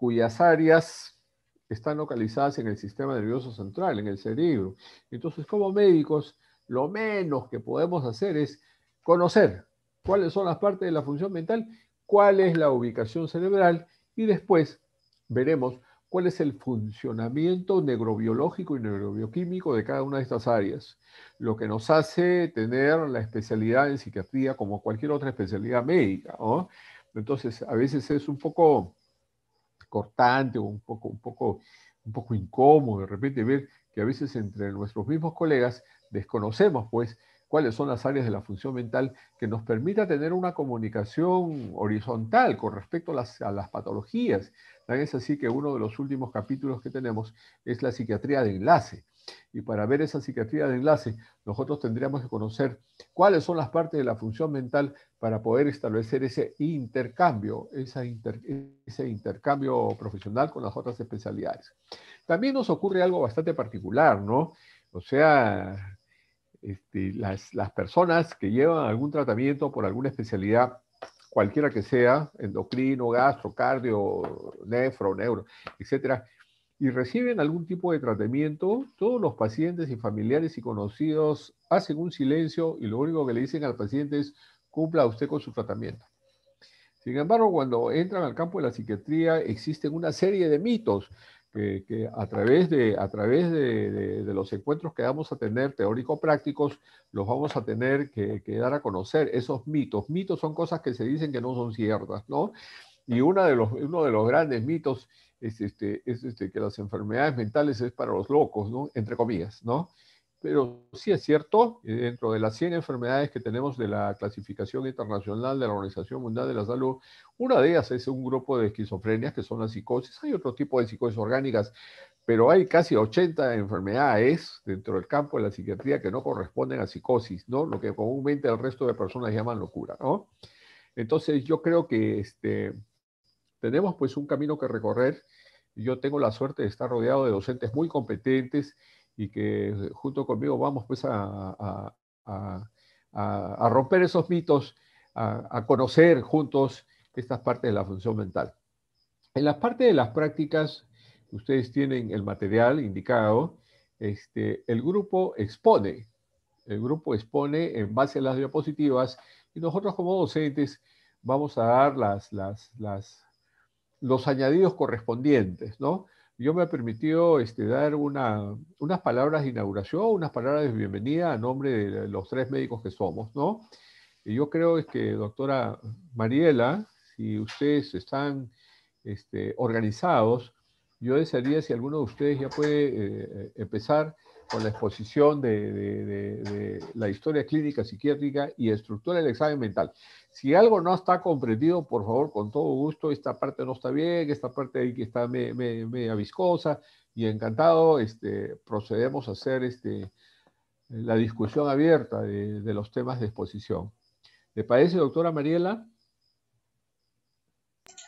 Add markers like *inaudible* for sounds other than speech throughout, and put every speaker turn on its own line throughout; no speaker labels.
cuyas áreas están localizadas en el sistema nervioso central, en el cerebro. Entonces, como médicos, lo menos que podemos hacer es conocer cuáles son las partes de la función mental, cuál es la ubicación cerebral y después veremos cuál es el funcionamiento neurobiológico y neurobioquímico de cada una de estas áreas, lo que nos hace tener la especialidad en psiquiatría como cualquier otra especialidad médica. Entonces, a veces es un poco cortante o un poco, un poco, un poco incómodo de repente ver que a veces entre nuestros mismos colegas desconocemos pues cuáles son las áreas de la función mental que nos permita tener una comunicación horizontal con respecto a las, patologías. es así que uno de los últimos capítulos que tenemos es la psiquiatría de enlace y para ver esa psiquiatría de enlace, nosotros tendríamos que conocer cuáles son las partes de la función mental para poder establecer ese intercambio, ese intercambio profesional con las otras especialidades. También nos ocurre algo bastante particular, ¿no? O sea, este, las, las personas que llevan algún tratamiento por alguna especialidad cualquiera que sea, endocrino, gastro, cardio, nefro, neuro, etcétera, y reciben algún tipo de tratamiento, todos los pacientes y familiares y conocidos hacen un silencio y lo único que le dicen al paciente es cumpla usted con su tratamiento. Sin embargo, cuando entran al campo de la psiquiatría existen una serie de mitos que, a través, de, a través de, los encuentros que vamos a tener teórico-prácticos, los vamos a tener que, dar a conocer, esos mitos. Mitos son cosas que se dicen que no son ciertas, ¿no? Y de los, uno de los grandes mitos es, este, es este, que las enfermedades mentales es para los locos, ¿no? entre comillas, ¿no? Pero sí es cierto, eh, dentro de las 100 enfermedades que tenemos de la clasificación internacional de la Organización Mundial de la Salud, una de ellas es un grupo de esquizofrenias que son las psicosis. Hay otro tipo de psicosis orgánicas, pero hay casi 80 enfermedades dentro del campo de la psiquiatría que no corresponden a psicosis, ¿no? Lo que comúnmente el resto de personas llaman locura, ¿no? Entonces yo creo que este, tenemos pues un camino que recorrer. Yo tengo la suerte de estar rodeado de docentes muy competentes y que junto conmigo vamos pues a, romper esos mitos, a, conocer juntos estas partes de la función mental. En la parte de las prácticas, ustedes tienen el material indicado, este, el grupo expone, el grupo expone en base a las diapositivas y nosotros como docentes vamos a dar las, las, las, los añadidos correspondientes, ¿no? Yo me he permitido este, dar una, unas palabras de inauguración, unas palabras de bienvenida a nombre de los tres médicos que somos, ¿no? yo creo es que, doctora Mariela, si ustedes están este, organizados, yo desearía si alguno de ustedes ya puede eh, eh, empezar con la exposición de, la historia clínica psiquiátrica y estructura del examen mental. Si algo no está comprendido, por favor, con todo gusto, esta parte no está bien, esta parte ahí que está media me, viscosa, y encantado este, procedemos a hacer este, la discusión abierta de, los temas de exposición. ¿Le parece, doctora Mariela?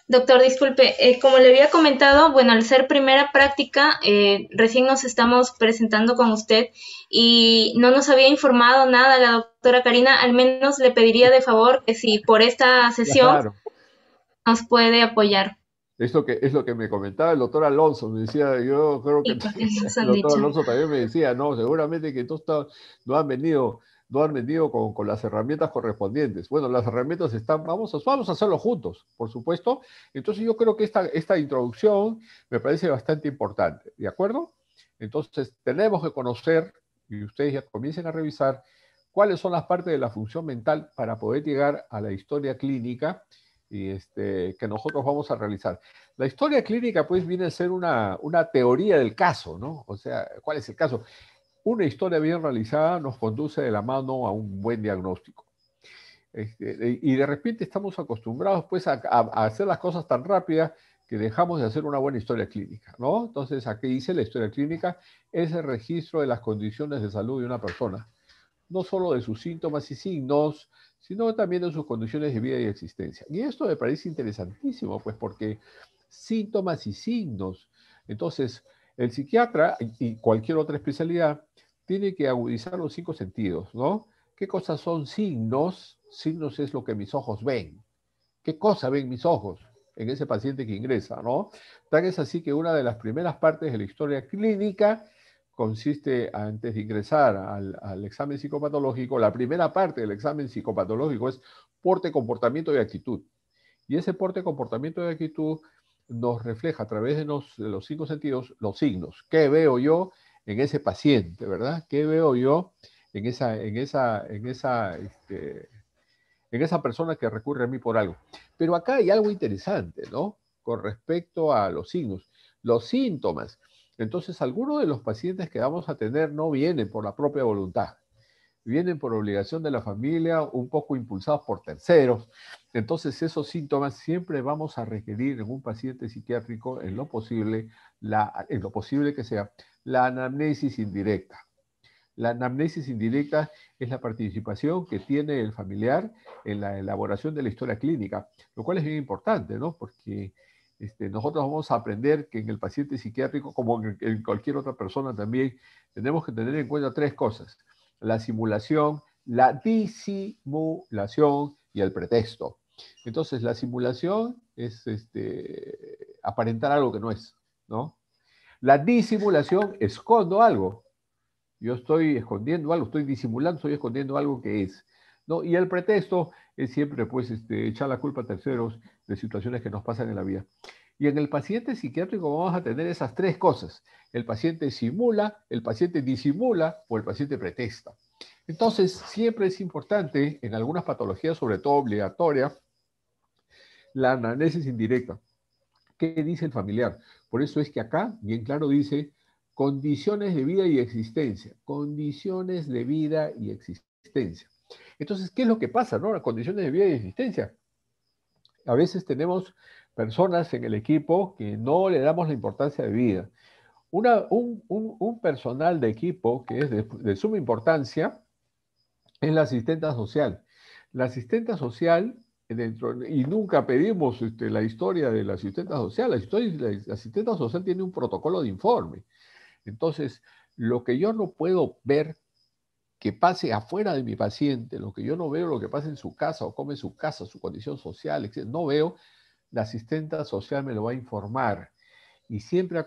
Doctor, disculpe, eh, como le había comentado, bueno, al ser primera práctica, eh, recién nos estamos presentando con usted y no nos había informado nada la doctora Karina, al menos le pediría de favor que si por esta sesión nos puede apoyar.
Es que, es lo que me comentaba el doctor Alonso, me decía, yo creo que *laughs* el doctor Alonso también me decía, no, seguramente que todos no han venido no han venido con, las herramientas correspondientes. Bueno, las herramientas están, vamos a, vamos a hacerlo juntos, por supuesto. Entonces yo creo que esta, esta introducción me parece bastante importante, ¿de acuerdo? Entonces tenemos que conocer, y ustedes ya comiencen a revisar, cuáles son las partes de la función mental para poder llegar a la historia clínica y este, que nosotros vamos a realizar. La historia clínica, pues, viene a ser una, una, teoría del caso, ¿no? O sea, ¿cuál es el caso? Una historia bien realizada nos conduce de la mano a un buen diagnóstico. Este, y de repente estamos acostumbrados pues a, hacer las cosas tan rápidas que dejamos de hacer una buena historia clínica, ¿no? Entonces, aquí dice la historia clínica es el registro de las condiciones de salud de una persona, no solo de sus síntomas y signos, sino también de sus condiciones de vida y existencia. Y esto me parece interesantísimo, pues porque síntomas y signos, entonces, el psiquiatra y cualquier otra especialidad tiene que agudizar los cinco sentidos, ¿no? ¿Qué cosas son signos? Signos es lo que mis ojos ven. ¿Qué cosa ven mis ojos en ese paciente que ingresa, ¿no? Tan es así que una de las primeras partes de la historia clínica consiste, antes de ingresar al, examen psicopatológico, la primera parte del examen psicopatológico es porte, comportamiento y actitud. Y ese porte, comportamiento y actitud nos refleja a través de los, de los cinco sentidos los signos. ¿Qué veo yo? en ese paciente, ¿verdad? ¿Qué veo yo en esa, en esa, en esa, este, en esa persona que recurre a mí por algo? Pero acá hay algo interesante, ¿no? Con respecto a los signos, los síntomas. Entonces, algunos de los pacientes que vamos a tener no vienen por la propia voluntad, vienen por obligación de la familia, un poco impulsados por terceros. Entonces, esos síntomas siempre vamos a requerir en un paciente psiquiátrico, en lo posible, en lo posible que sea, la anamnesis indirecta. La anamnesis indirecta es la participación que tiene el familiar en la elaboración de la historia clínica, lo cual es bien importante, ¿no? Porque este, nosotros vamos a aprender que en el paciente psiquiátrico, como en, cualquier otra persona también, tenemos que tener en cuenta tres cosas. La simulación, la disimulación y el pretexto. Entonces, la simulación es este, aparentar algo que no es, ¿no? La disimulación, escondo algo. Yo estoy escondiendo algo, estoy disimulando, estoy escondiendo algo que es. ¿no? Y el pretexto es siempre pues, este, echar la culpa a terceros de situaciones que nos pasan en la vida. Y en el paciente psiquiátrico vamos a tener esas tres cosas. El paciente simula, el paciente disimula o el paciente pretexta. Entonces, siempre es importante, en algunas patologías, sobre todo obligatoria, la anamnesis indirecta. ¿Qué dice el familiar? Por eso es que acá, bien claro, dice condiciones de vida y existencia. Condiciones de vida y existencia. Entonces, ¿qué es lo que pasa, no? Las condiciones de vida y existencia. A veces tenemos personas en el equipo que no le damos la importancia de vida. un, personal de equipo que es de, de suma importancia es la asistenta social. La asistenta social eh, dentro, y nunca pedimos este, la historia de la asistente social. La historia asistente social tiene un protocolo de informe. Entonces, lo que yo no puedo ver que pase afuera de mi paciente, lo que yo no veo, lo que pasa en su casa o come en su casa, su condición social, no veo, la asistente social me lo va a informar. Y siempre hay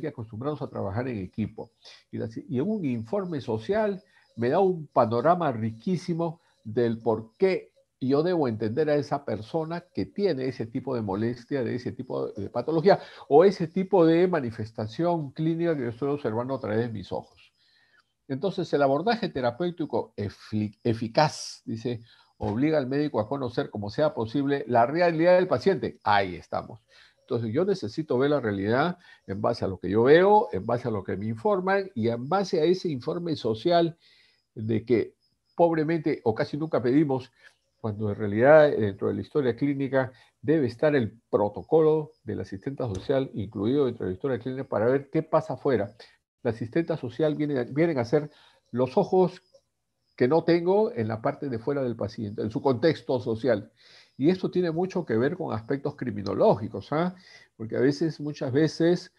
que acostumbrarnos a trabajar en equipo. Y, y un informe social me da un panorama riquísimo del por qué y yo debo entender a esa persona que tiene ese tipo de molestia, de ese tipo de patología o ese tipo de manifestación clínica que yo estoy observando a través de mis ojos. Entonces, el abordaje terapéutico eficaz, dice, obliga al médico a conocer como sea posible la realidad del paciente. Ahí estamos. Entonces, yo necesito ver la realidad en base a lo que yo veo, en base a lo que me informan y en base a ese informe social de que pobremente o casi nunca pedimos cuando en realidad eh, dentro de la historia clínica debe estar el protocolo del asistente social incluido dentro de la historia clínica para ver qué pasa afuera. La asistente social viene, vienen a ser los ojos que no tengo en la parte de fuera del paciente, en su contexto social. Y esto tiene mucho que ver con aspectos criminológicos, ¿ah? porque a veces, muchas veces,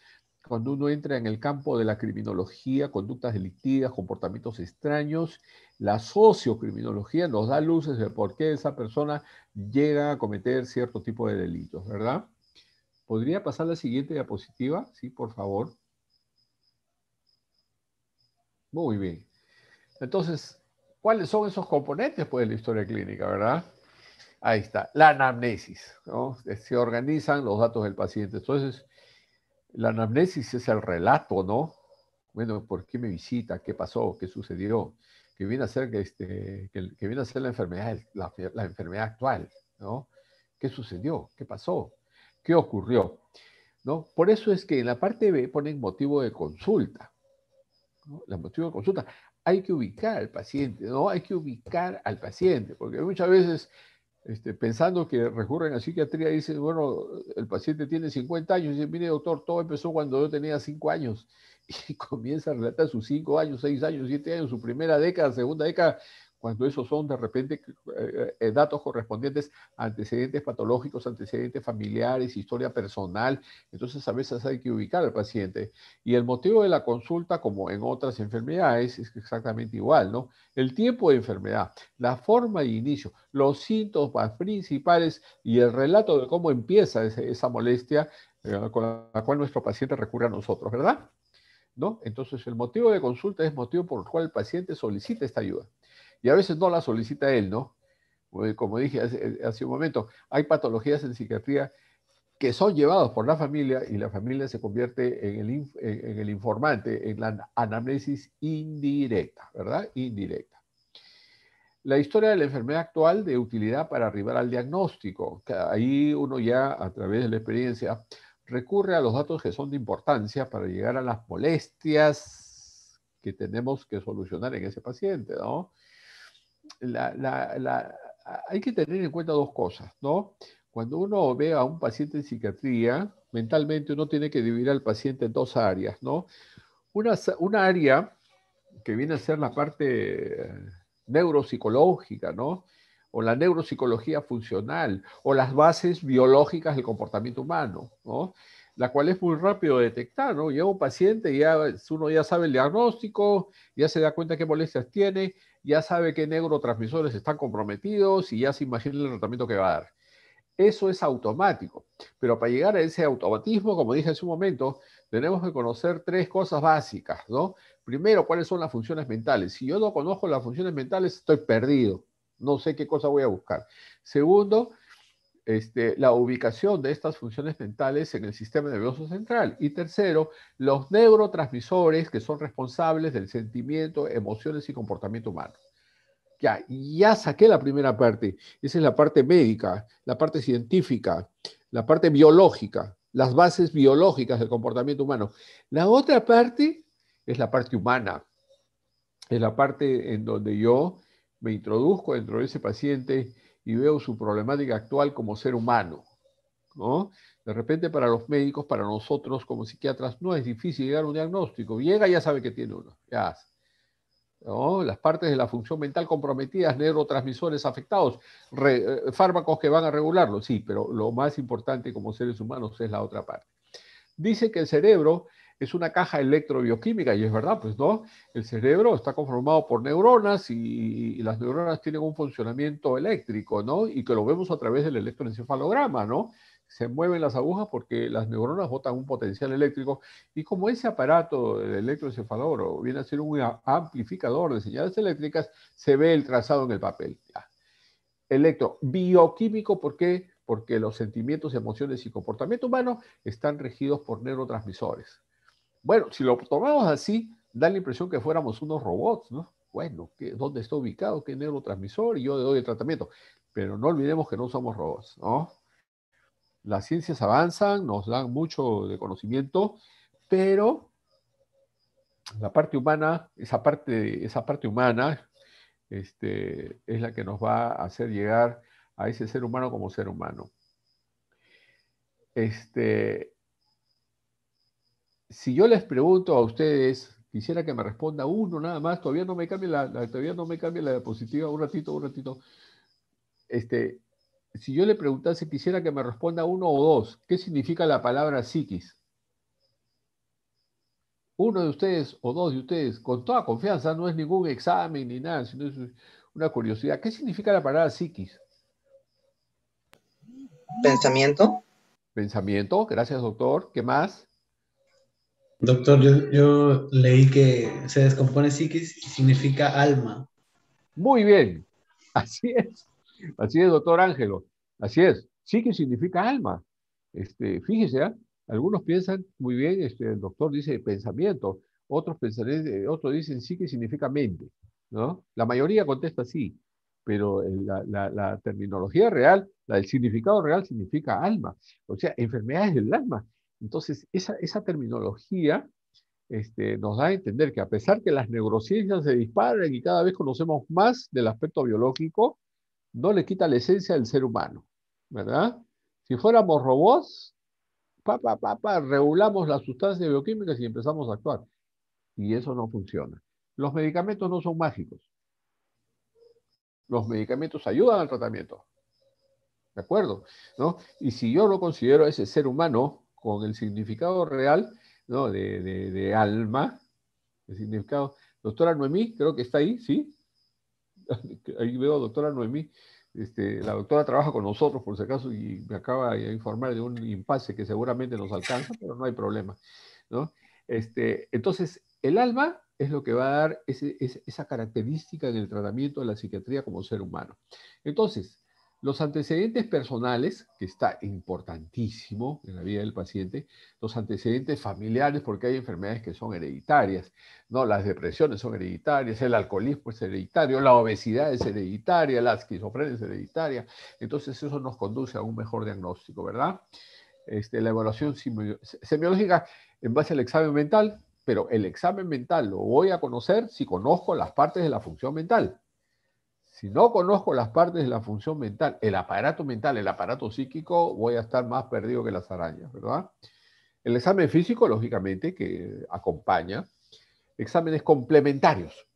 cuando uno entra en el campo de la criminología, conductas delictivas, comportamientos extraños, la sociocriminología nos da luces de por qué esa persona llega a cometer cierto tipo de delitos, ¿verdad? ¿Podría pasar la siguiente diapositiva? Sí, por favor. Muy bien. Entonces, ¿cuáles son esos componentes pues, de la historia clínica, verdad? Ahí está, la anamnesis, ¿no? Se organizan los datos del paciente. Entonces, la anamnesis es el relato, ¿no? Bueno, ¿por qué me visita? ¿Qué pasó? ¿Qué sucedió? Que viene a ser, este, que, viene a ser la, enfermedad, la, enfermedad actual, ¿no? ¿Qué sucedió? ¿Qué pasó? ¿Qué ocurrió? ¿No? Por eso es que en la parte B ponen motivo de consulta. La motivo de consulta. Hay que ubicar al paciente, ¿no? Hay que ubicar al paciente, porque muchas veces este, pensando que recurren a psiquiatría, dicen, bueno, el paciente tiene 50 años, y dice, mire doctor, todo empezó cuando yo tenía 5 años, *laughs* y comienza a relatar sus 5 años, 6 años, 7 años, su primera década, segunda década, cuando esos son de repente eh, eh, datos correspondientes antecedentes patológicos, antecedentes familiares, historia personal. Entonces a veces hay que ubicar al paciente. Y el motivo de la consulta, como en otras enfermedades, es exactamente igual, ¿no? El tiempo de enfermedad, la forma de inicio, los síntomas principales y el relato de cómo empieza esa molestia eh, con la cual nuestro paciente recurre a nosotros, ¿verdad? ¿No? Entonces el motivo de consulta es motivo por el cual el paciente solicita esta ayuda. Y a veces no la solicita él, ¿no? Pues, como dije hace, un momento, hay patologías en psiquiatría que son llevadas por la familia y la familia se convierte en el, en el informante, en la anamnesis indirecta, ¿verdad? Indirecta. La historia de la enfermedad actual de utilidad para arribar al diagnóstico. Ahí uno ya, a través de la experiencia, recurre a los datos que son de importancia para llegar a las molestias que tenemos que solucionar en ese paciente, ¿no? hay que tener en cuenta dos cosas, ¿no? Cuando uno ve a un paciente en psiquiatría, mentalmente uno tiene que dividir al paciente en dos áreas, ¿no? Una, área que viene a ser la parte neuropsicológica, ¿no? O la neuropsicología funcional, o las bases biológicas del comportamiento humano, ¿no? la cual es muy rápido de detectar, ¿no? Llega un paciente, ya, uno ya sabe el diagnóstico, ya se da cuenta qué molestias tiene, ya sabe qué neurotransmisores están comprometidos y ya se imagina el tratamiento que va a dar. Eso es automático, pero para llegar a ese automatismo, como dije hace un momento, tenemos que conocer tres cosas básicas, ¿no? Primero, cuáles son las funciones mentales. Si yo no conozco las funciones mentales, estoy perdido, no sé qué cosa voy a buscar. Segundo, este, la ubicación de estas funciones mentales en el sistema nervioso central. Y tercero, los neurotransmisores que son responsables del sentimiento, emociones y comportamiento humano. Ya, ya saqué la primera parte. Esa es la parte médica, la parte científica, la parte biológica, las bases biológicas del comportamiento humano. La otra parte es la parte humana. Es la parte en donde yo me introduzco dentro de ese paciente y veo su problemática actual como ser humano. ¿no? De repente para los médicos, para nosotros como psiquiatras, no es difícil llegar a un diagnóstico. Llega y ya sabe que tiene uno. Las partes de la función mental comprometidas, neurotransmisores afectados, eh, fármacos que van a regularlo, sí, pero lo más importante como seres humanos es la otra parte. Dice que el cerebro es una caja electrobioquímica, y es verdad, pues no, el cerebro está conformado por neuronas y, las neuronas tienen un funcionamiento eléctrico, ¿no? Y que lo vemos a través del electroencefalograma, ¿no? Se mueven las agujas porque las neuronas botan un potencial eléctrico y como ese aparato del electroencefalógrafo viene a ser un amplificador de señales eléctricas, se ve el trazado en el papel. Ya. Electro, bioquímico, ¿por qué? Porque los sentimientos, emociones y comportamiento humano están regidos por neurotransmisores. Bueno, si lo tomamos así, da la impresión que fuéramos unos robots, ¿no? Bueno, ¿dónde está ubicado? ¿Qué neurotransmisor? Y yo le doy el tratamiento. Pero no olvidemos que no somos robots, ¿no? Las ciencias avanzan, nos dan mucho de conocimiento, pero la parte humana, esa parte, esa parte humana, este, es la que nos va a hacer llegar a ese ser humano como ser humano. Este, si yo les pregunto a ustedes, quisiera que me responda uno nada más, todavía no me cambia la, todavía no me cambien la diapositiva, un ratito, un ratito. Este, si yo le preguntase, quisiera que me responda uno o dos, ¿qué significa la palabra psiquis? Uno de ustedes o dos de ustedes, con toda confianza, no es ningún examen ni nada, sino es una curiosidad. ¿Qué significa la palabra psiquis? Pensamiento. Pensamiento, gracias doctor. ¿Qué más? Doctor, yo, leí que se descompone psiquis y significa alma. Muy bien, así es. Así es, doctor Ángelo. Así es. Psiquis significa alma. Este, fíjese, ¿ah? algunos piensan muy bien, este, el doctor dice pensamiento, otros, pensaré, eh, otros dicen psiquis significa mente. ¿no? La mayoría contesta sí, pero la, terminología real, la, el significado real significa alma. O sea, enfermedades del alma. Entonces, esa, esa terminología este, nos da a entender que a pesar que las neurociencias se disparan y cada vez conocemos más del aspecto biológico, no le quita la esencia del ser humano, ¿verdad? Si fuéramos robots, pa, regulamos las sustancias bioquímicas y empezamos a actuar. Y eso no funciona. Los medicamentos no son mágicos. Los medicamentos ayudan al tratamiento. ¿De acuerdo? ¿No? Y si yo lo considero ese ser humano con el significado real ¿no? de, de, alma, el significado. Doctora Noemí, creo que está ahí, ¿sí? *laughs* Ahí veo a doctora Noemí. Este, la doctora trabaja con nosotros, por si acaso, y me acaba de informar de un impasse que seguramente nos alcanza, pero no hay problema. ¿no? Este, entonces, el alma es lo que va a dar esa característica en el tratamiento de la psiquiatría como ser humano. Entonces, los antecedentes personales, que está importantísimo en la vida del paciente, los antecedentes familiares, porque hay enfermedades que son hereditarias, ¿no? Las depresiones son hereditarias, el alcoholismo es hereditario, la obesidad es hereditaria, la esquizofrenia es hereditaria. Entonces eso nos conduce a un mejor diagnóstico, ¿verdad? Este, la evaluación semiológica en base al examen mental, pero el examen mental lo voy a conocer si conozco las partes de la función mental. Si no conozco las partes de la función mental, el aparato mental, el aparato psíquico, voy a estar más perdido que las arañas, ¿verdad? El examen físico, lógicamente, que acompaña, exámenes complementarios.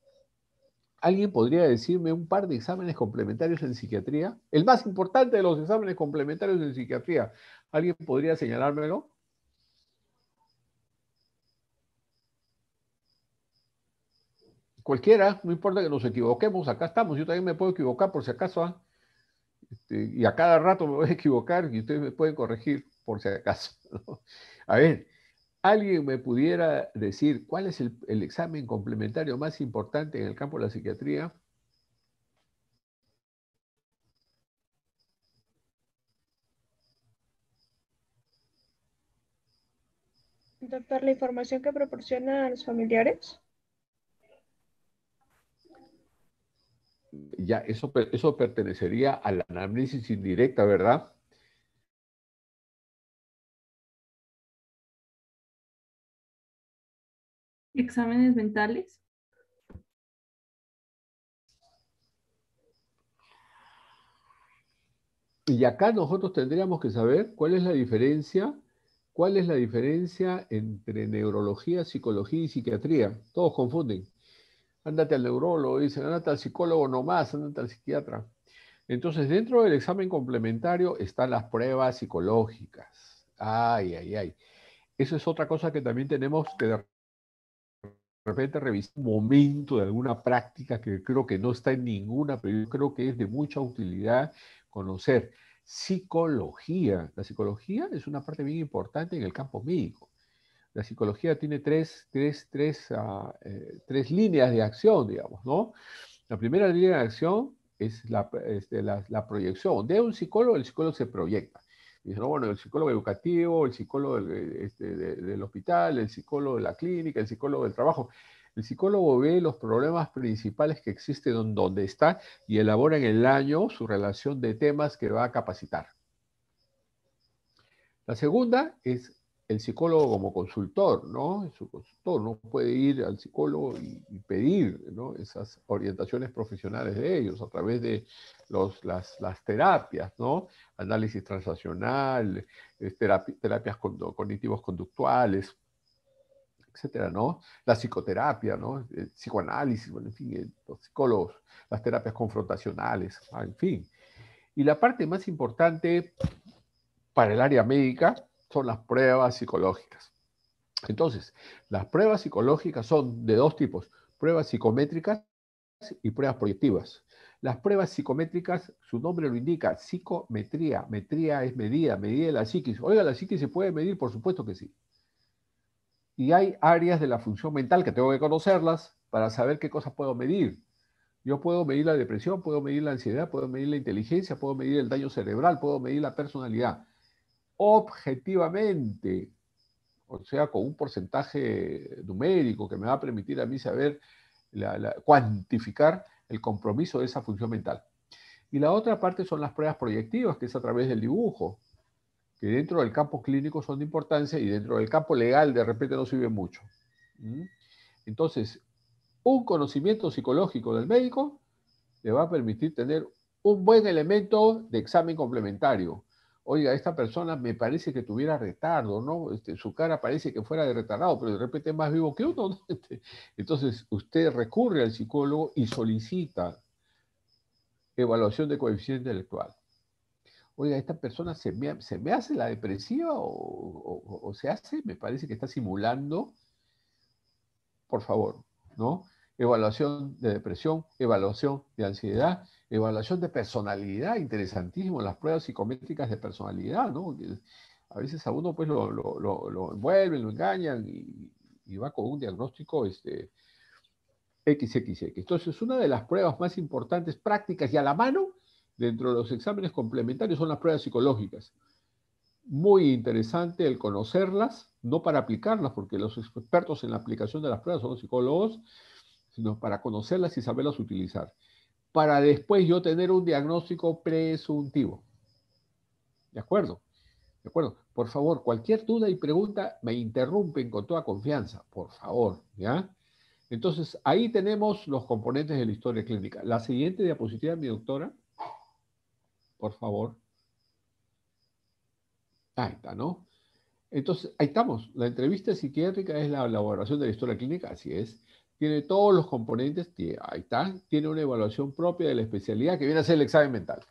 ¿Alguien podría decirme un par de exámenes complementarios en psiquiatría? El más importante de los exámenes complementarios en psiquiatría. ¿Alguien podría señalármelo? cualquiera, no importa que nos equivoquemos, acá estamos, yo también me puedo equivocar por si acaso, ¿ah? este, y a cada rato me voy a equivocar y ustedes me pueden corregir por si acaso. *laughs* A ver, ¿alguien me pudiera decir cuál es el, el examen complementario más importante en el campo de la psiquiatría? Doctor, la información que proporciona a los familiares. ya eso, eso pertenecería a la anamnesis indirecta, ¿verdad?
Exámenes mentales.
Y acá nosotros tendríamos que saber cuál es la diferencia, cuál es la diferencia entre neurología, psicología y psiquiatría. Todos confunden ándate al neurólogo, dicen, ándate al psicólogo nomás, ándate al psiquiatra. Entonces, dentro del examen complementario están las pruebas psicológicas. Ay, ay, ay. Eso es otra cosa que también tenemos que de repente revisar un momento de alguna práctica que creo que no está en ninguna, pero yo creo que es de mucha utilidad conocer psicología. La psicología es una parte bien importante en el campo médico la psicología tiene tres, ah, eh, tres, líneas de acción, digamos, ¿no? La primera línea de acción es la, este, proyección. De un psicólogo, el psicólogo se proyecta. Dice, bueno, el psicólogo educativo, el psicólogo del, eh, este, del hospital, el psicólogo de la clínica, el psicólogo del trabajo. El psicólogo ve los problemas principales que existen donde está y elabora en el año su relación de temas que va a capacitar. La segunda es el psicólogo como consultor, ¿no? su consultor, no puede ir al psicólogo y, pedir esas orientaciones profesionales de ellos a través de las, terapias, ¿no? Análisis transaccional, eh, terapias cognitivos conductuales, etcétera, ¿no? La psicoterapia, El psicoanálisis, eh, los psicólogos, las terapias confrontacionales, ah, en fin. Y la parte más importante para el área médica, son las pruebas psicológicas. Entonces, las pruebas psicológicas son de dos tipos, pruebas psicométricas y pruebas proyectivas. Las pruebas psicométricas, su nombre lo indica, psicometría. Metría es medida, medida de la psiquis. Oiga, la psiquis se puede medir, por supuesto que sí. Y hay áreas de la función mental que tengo que conocerlas para saber qué cosas puedo medir. Yo puedo medir la depresión, puedo medir la ansiedad, puedo medir la inteligencia, puedo medir el daño cerebral, puedo medir la personalidad objetivamente, o sea, con un porcentaje numérico que me va a permitir a mí saber cuantificar el compromiso de esa función mental. Y la otra parte son las pruebas proyectivas, que es a través del dibujo, que dentro del campo clínico son de importancia y dentro del campo legal de repente no sirve mucho. ¿Mm? Entonces, un conocimiento psicológico del médico le va a permitir tener un buen elemento de examen complementario oiga, esta persona me parece que tuviera retardo, ¿no? Este, su cara parece que fuera de retardado, pero de repente es más vivo que uno. *laughs* Este, entonces, usted recurre al psicólogo y solicita evaluación de coeficiente intelectual. Oiga, esta persona se me, hace la depresiva o, o se hace, me parece que está simulando. Por favor, ¿no? Evaluación de depresión, evaluación de ansiedad, Evaluación de personalidad, interesantísimo, las pruebas psicométricas de personalidad, ¿no? A veces a uno pues lo, lo, lo, envuelven, lo engañan y, va con un diagnóstico este, XXX. Entonces, una de las pruebas más importantes, prácticas y a la mano, dentro de los exámenes complementarios, son las pruebas psicológicas. Muy interesante el conocerlas, no para aplicarlas, porque los expertos en la aplicación de las pruebas son los psicólogos, sino para conocerlas y saberlas utilizar para después yo tener un diagnóstico presuntivo. ¿De acuerdo? ¿De acuerdo? Por favor, cualquier duda y pregunta me interrumpen con toda confianza, por favor, ¿ya? Entonces, ahí tenemos los componentes de la historia clínica. La siguiente diapositiva, mi doctora, por favor. Ahí está, ¿no? Entonces, ahí estamos. La entrevista psiquiátrica es la elaboración de la historia clínica, así es tiene todos los componentes, ahí está, tiene una evaluación propia de la especialidad que viene a ser el examen mental.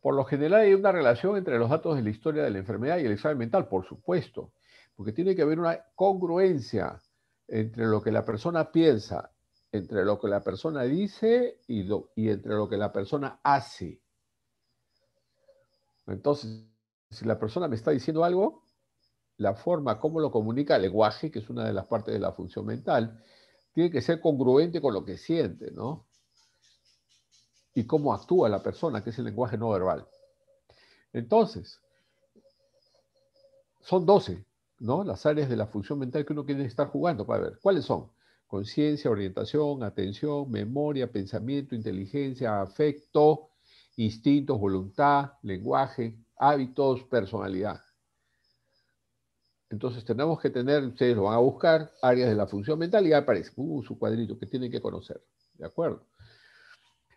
Por lo general hay una relación entre los datos de la historia de la enfermedad y el examen mental, por supuesto, porque tiene que haber una congruencia entre lo que la persona piensa, entre lo que la persona dice y, y entre lo que la persona hace. Entonces, si la persona me está diciendo algo, la forma como lo comunica el lenguaje, que es una de las partes de la función mental, tiene que ser congruente con lo que siente, ¿no? Y cómo actúa la persona, que es el lenguaje no verbal. Entonces, son 12, ¿no? Las áreas de la función mental que uno quiere estar jugando para ver. ¿Cuáles son? Conciencia, orientación, atención, memoria, pensamiento, inteligencia, afecto, instintos, voluntad, lenguaje, hábitos, personalidad. Entonces tenemos que tener, ustedes lo van a buscar, áreas de la función mental y aparece uh, su cuadrito que tienen que conocer. ¿De acuerdo?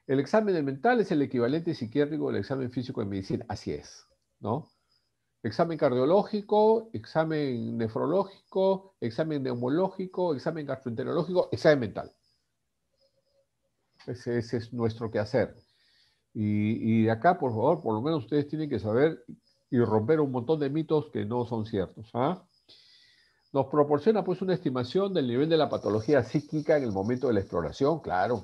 El examen mental es el equivalente psiquiátrico del examen físico en medicina. Así es, ¿no? Examen cardiológico, examen nefrológico, examen neumológico, examen gastroenterológico, examen mental. Ese, es nuestro quehacer. Y, y de acá, por favor, por lo menos ustedes tienen que saber y romper un montón de mitos que no son ciertos. ¿ah? Nos proporciona pues una estimación del nivel de la patología psíquica en el momento de la exploración, claro,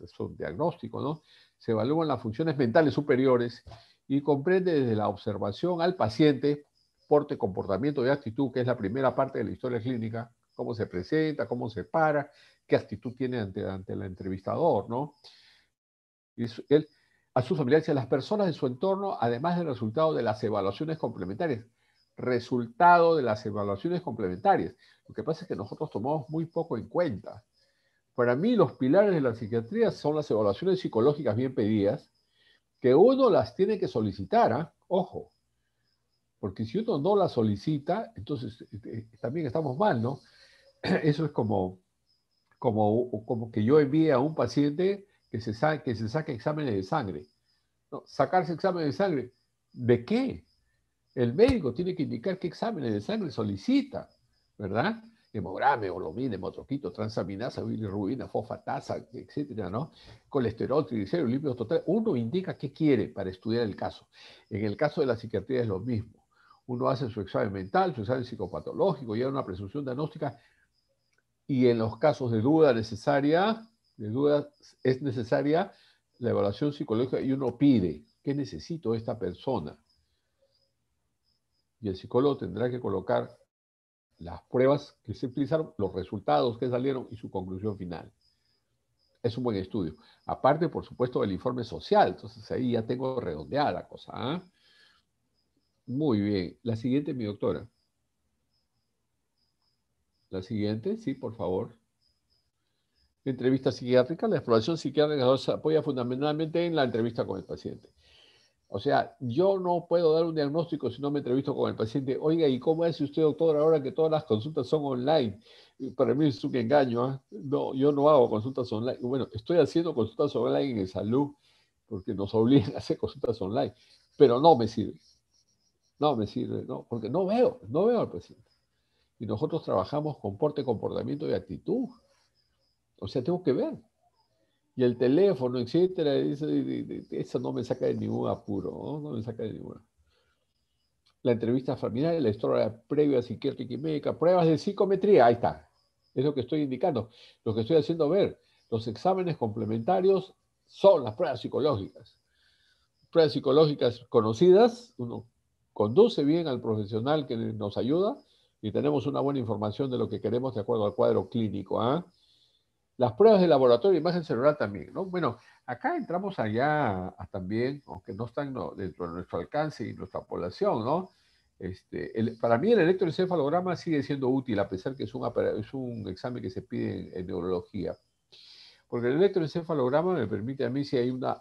es un diagnóstico, ¿no? Se evalúan las funciones mentales superiores y comprende desde la observación al paciente, porte, comportamiento y actitud, que es la primera parte de la historia clínica, cómo se presenta, cómo se para, qué actitud tiene ante, ante el entrevistador, ¿no? a sus familiares y a las personas en su entorno, además del resultado de las evaluaciones complementarias. Resultado de las evaluaciones complementarias. Lo que pasa es que nosotros tomamos muy poco en cuenta. Para mí los pilares de la psiquiatría son las evaluaciones psicológicas bien pedidas, que uno las tiene que solicitar, ¿ah? ojo, porque si uno no las solicita, entonces este, también estamos mal, ¿no? *clears throat* Eso es como, como, como que yo envíe a un paciente que se, que se saque exámenes de sangre. No, sacarse exámenes de sangre, ¿de qué? El médico tiene que indicar qué exámenes de sangre solicita, ¿verdad? Hemograma, hemoglobina, hemotroquito, transaminasa, bilirrubina, fosfatasa, etcétera, ¿no? Colesterol, triglicéridos, lípidos totales. Uno indica qué quiere para estudiar el caso. En el caso de la psiquiatría es lo mismo. Uno hace su examen mental, su examen psicopatológico, lleva una presunción diagnóstica y en los casos de duda necesaria, de dudas es necesaria la evaluación psicológica y uno pide, ¿qué necesito de esta persona? Y el psicólogo tendrá que colocar las pruebas que se utilizaron, los resultados que salieron y su conclusión final. Es un buen estudio. Aparte, por supuesto, del informe social. Entonces ahí ya tengo redondeada la cosa. ¿ah? Muy bien. La siguiente, mi doctora. La siguiente, sí, por favor entrevista psiquiátrica, la exploración psiquiátrica se apoya fundamentalmente en la entrevista con el paciente. O sea, yo no puedo dar un diagnóstico si no me entrevisto con el paciente. Oiga, ¿y cómo es usted, doctor, ahora que todas las consultas son online? Para mí es un engaño. ¿ah? No, yo no hago consultas online. Bueno, estoy haciendo consultas online en salud porque nos obligan a hacer consultas online, pero no me sirve. No me sirve, no, porque no veo, no veo al paciente. Y nosotros trabajamos con porte, comportamiento y actitud. O sea, tengo que ver. Y el teléfono, etcétera, eso, no me saca de ningún apuro, ¿no? me saca de ninguna. La entrevista familiar, la historia previa psiquiátrica y médica, pruebas de psicometría, ahí está. Es lo que estoy indicando, lo que estoy haciendo ver. Los exámenes complementarios son las pruebas psicológicas. Pruebas psicológicas conocidas, uno conduce bien al profesional que nos ayuda y tenemos una buena información de lo que queremos de acuerdo al cuadro clínico. ¿ah? Las pruebas de laboratorio más en celular también, ¿no? Bueno, acá entramos allá también, aunque no están dentro de nuestro alcance y nuestra población, ¿no? Este, para mí el electroencefalograma sigue siendo útil, a pesar que es un, es un examen que se pide en, neurología. Porque el electroencefalograma me permite a mí si hay una,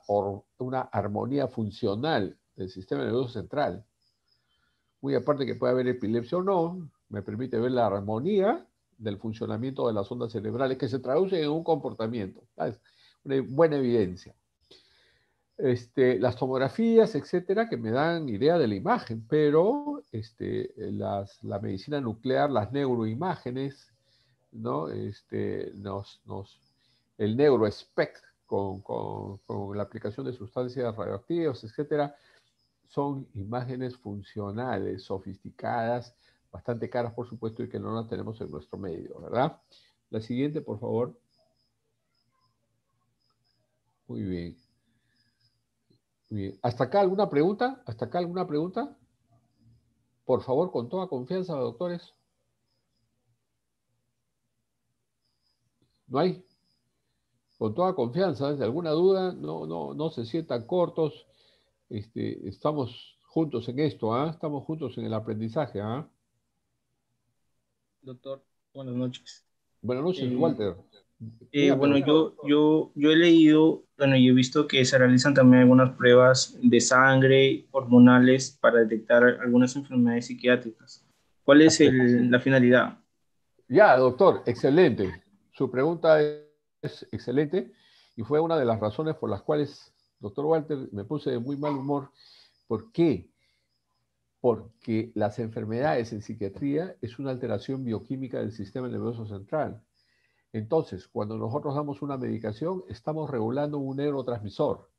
una armonía funcional del sistema nervioso central. Muy aparte que puede haber epilepsia o no, me permite ver la armonía del funcionamiento de las ondas cerebrales que se traduce en un comportamiento. Es una buena evidencia. Este, las tomografías, etcétera, que me dan idea de la imagen, pero este, las, la medicina nuclear, las neuroimágenes, ¿no? Este, el neurospect con, con, la aplicación de sustancias radioactivas, etcétera, son imágenes funcionales, sofisticadas, bastante caras, por supuesto, y que no las tenemos en nuestro medio, ¿verdad? La siguiente, por favor. Muy bien. bien. ¿Hasta acá alguna pregunta? ¿Hasta acá alguna pregunta? Por favor, con toda confianza, doctores. ¿No hay? Con toda confianza, desde ¿eh? alguna duda, no, no, no se sientan cortos. Este, estamos juntos en esto, ¿ah? estamos juntos en el aprendizaje. ¿ah? doctor. Buenas noches. Buenas noches, eh, Walter. Eh, bueno, yo, yo, yo he leído, bueno, yo he visto que se realizan también algunas pruebas de sangre, hormonales, para detectar algunas enfermedades psiquiátricas. ¿Cuál es la finalidad? Ya, doctor, excelente. Su pregunta es excelente y fue una de las razones por las cuales, doctor Walter, me puse de muy mal humor. ¿Por qué porque las enfermedades en psiquiatría es una alteración bioquímica del sistema nervioso central. Entonces, cuando nosotros damos una medicación, estamos regulando un neurotransmisor.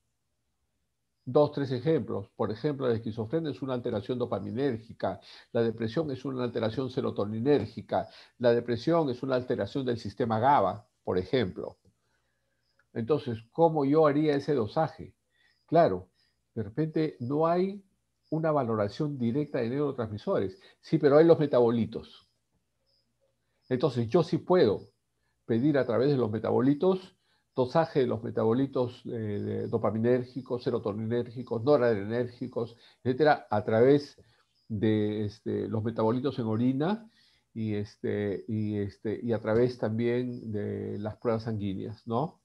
Dos, tres ejemplos. Por ejemplo, la esquizofrenia es una alteración dopaminérgica, la depresión es una alteración serotoninérgica, la depresión es una alteración del sistema GABA, por ejemplo. Entonces, ¿cómo yo haría ese dosaje? Claro, de repente no hay una valoración directa de neurotransmisores. Sí, pero hay los metabolitos. Entonces, yo sí puedo pedir a través de los metabolitos, dosaje de los metabolitos eh, dopaminérgicos, serotoninérgicos, noradrenérgicos, etcétera, a través de este, los metabolitos en orina y, este, y, este, y a través también de las pruebas sanguíneas, ¿no?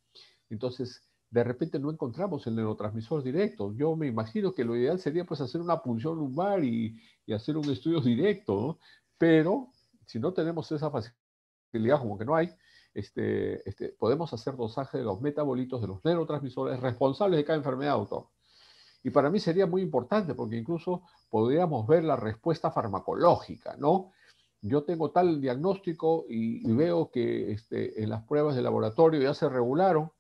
Entonces, de repente no encontramos el neurotransmisor directo. Yo me imagino que lo ideal sería pues hacer una punción lumbar y, hacer un estudio directo, pero si no tenemos esa facilidad, como que no hay, este, este, podemos hacer dosaje de los metabolitos, de los neurotransmisores responsables de cada enfermedad, auto. Y para mí sería muy importante porque incluso podríamos ver la respuesta farmacológica, ¿no? Yo tengo tal diagnóstico y, y veo que este, en las pruebas de laboratorio ya se regularon,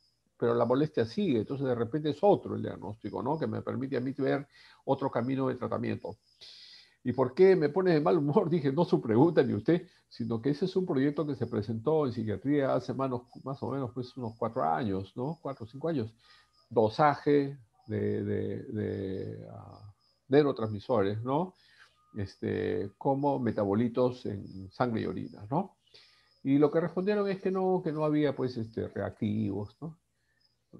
pero la molestia sigue. Entonces, de repente es otro el diagnóstico, ¿no? Que me permite a mí ver otro camino de tratamiento. ¿Y por qué me pone de mal humor? *laughs* Dije, no su pregunta ni usted, sino que ese es un proyecto que se presentó en psiquiatría hace más, o menos pues, unos cuatro años, ¿no? Cuatro o cinco años. Dosaje de, ah, neurotransmisores, ¿no? Este, como metabolitos en sangre y orina, ¿no? Y lo que respondieron es que no, que no había pues este, reactivos, ¿no?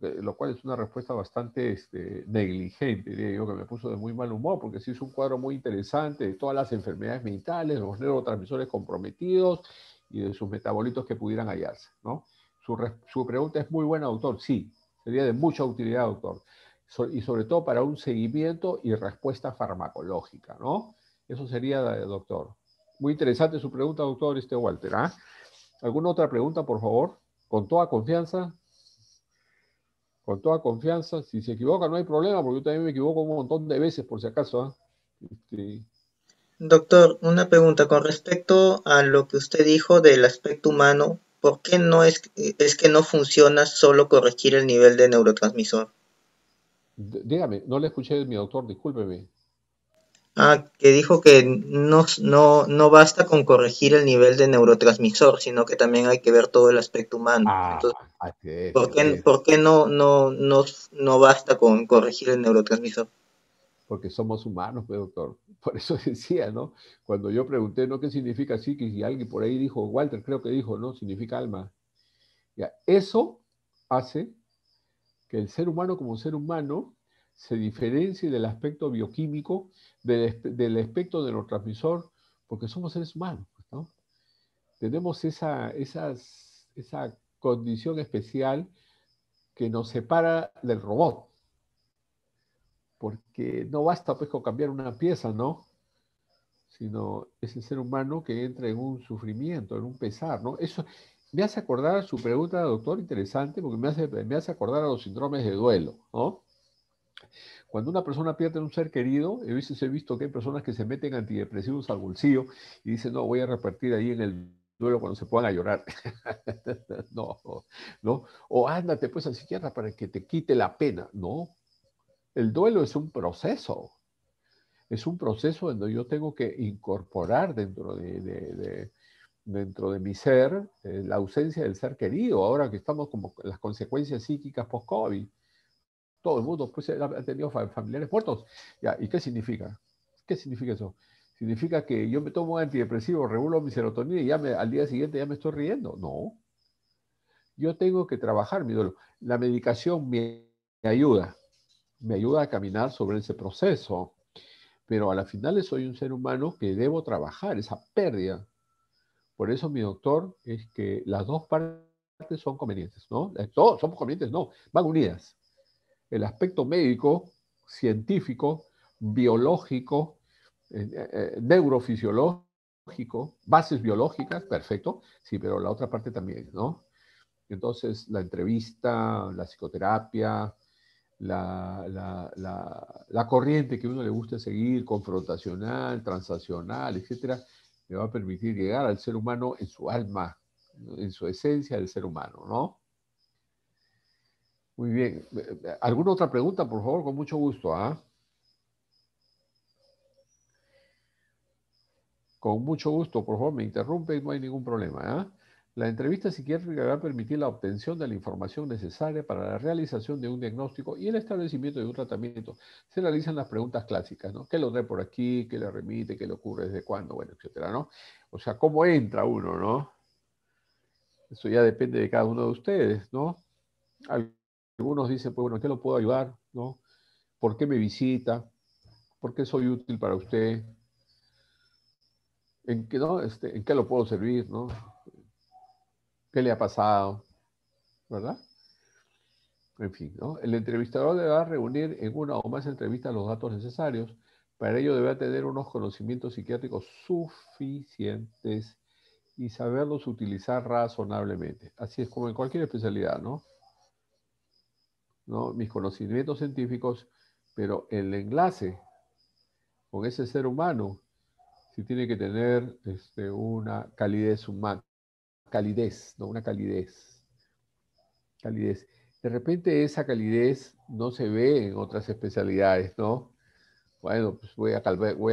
lo cual es una respuesta bastante este, negligente, diría yo, que me puso de muy mal humor, porque sí es un cuadro muy interesante de todas las enfermedades mentales, los neurotransmisores comprometidos y de sus metabolitos que pudieran hallarse, ¿no? Su, su pregunta es muy buena, doctor. Sí, sería de mucha utilidad, doctor. y sobre todo para un seguimiento y respuesta farmacológica, ¿no? Eso sería, eh, doctor. Muy interesante su pregunta, doctor, este Walter. ¿ah? ¿Alguna otra pregunta, por favor? Con toda confianza, con toda confianza. Si se equivoca, no hay problema, porque yo también me equivoco un montón de veces, por si acaso. ¿ah? Este,
doctor, una pregunta con respecto a lo que usted dijo del aspecto humano. ¿Por qué no es, es que no funciona solo corregir el nivel de neurotransmisor?
dígame, no le escuché, mi doctor, discúlpeme. Ah, que dijo que no,
no, no basta con corregir el nivel de neurotransmisor, sino que también hay que ver todo el aspecto humano. Ah,
¿por, qué, no,
no, no, no basta con corregir el neurotransmisor?
Porque somos humanos, pues, doctor. Por eso *laughs* decía, ¿no? Cuando yo pregunté, ¿no? ¿Qué significa psiquis? Y alguien por ahí dijo, Walter creo que dijo, ¿no? Significa alma. Ya, eso hace que el ser humano como ser humano se diferencie del aspecto bioquímico del, del aspecto neurotransmisor, porque somos seres humanos, pues, ¿no? Tenemos esa, esas, esa condición especial que nos separa del robot. Porque no basta pues con cambiar una pieza, ¿no? Sino es el ser humano que entra en un sufrimiento, en un pesar, ¿no? Eso me hace acordar su pregunta, doctor, interesante, porque me hace, me hace acordar a los síndromes de duelo, ¿no? Cuando una persona pierde un ser querido, he visto, he visto que hay personas que se meten antidepresivos al bolsillo y dicen, no, voy a repartir ahí en el duelo cuando se puedan a llorar. *laughs* no, no. O ándate pues al psiquiatra para que te quite la pena. No. El duelo es un proceso. Es un proceso en donde yo tengo que incorporar dentro de, dentro de mi ser eh, la ausencia del ser querido, ahora que estamos como las consecuencias psíquicas post-COVID todo el mundo pues, ha tenido familiares muertos. ¿Y qué significa? ¿Qué significa eso? Significa que yo me tomo antidepresivo, regulo mi serotonina y ya al día siguiente ya me estoy riendo. No. Yo tengo que trabajar mi dolor. La medicación me ayuda, me ayuda a caminar sobre ese proceso, pero a la final soy un ser humano que debo trabajar esa pérdida. Por eso mi doctor es que las dos partes son convenientes, ¿no? Eh, todos somos convenientes, no, van unidas el aspecto médico, científico, biológico, eh, eh, eh, neurofisiológico, bases biológicas, perfecto, sí, pero la otra parte también, ¿no? Entonces, la entrevista, la psicoterapia, la, corriente que uno le gusta seguir, confrontacional, transaccional, etcétera, le va a permitir llegar al ser humano en su alma, en su esencia del ser humano, ¿no? Muy bien. Eh, eh, ¿Alguna otra pregunta, por favor? Con mucho gusto. ¿ah? Con mucho gusto, por favor, me interrumpe y no hay ningún problema. ¿ah? La entrevista psiquiátrica va a permitir la obtención de la información necesaria para la realización de un diagnóstico y el establecimiento de un tratamiento. Se realizan las preguntas clásicas, ¿no? ¿Qué lo trae por aquí? ¿Qué le remite? ¿Qué le ocurre? ¿Desde cuándo? Bueno, etcétera, ¿no? O sea, ¿cómo entra uno, no? Eso ya depende de cada uno de ustedes, ¿no? Al algunos dicen, pues bueno, ¿qué lo puedo ayudar? ¿No? ¿Por qué me visita? ¿Por qué soy útil para usted? ¿En qué, no? Este, ¿en qué lo puedo servir? ¿no? ¿Qué le ha pasado? ¿Verdad? En fin, el entrevistador deberá reunir en una o más entrevistas los datos necesarios. Para ello debe tener unos conocimientos psiquiátricos suficientes y saberlos utilizar razonablemente. Así es como en cualquier especialidad, ¿no? ¿no? mis conocimientos científicos, pero el enlace con ese ser humano sí tiene que tener este, una calidez humana, calidez, ¿no? una calidez, calidez. De repente esa calidez no se ve en otras especialidades, ¿no? Bueno, pues voy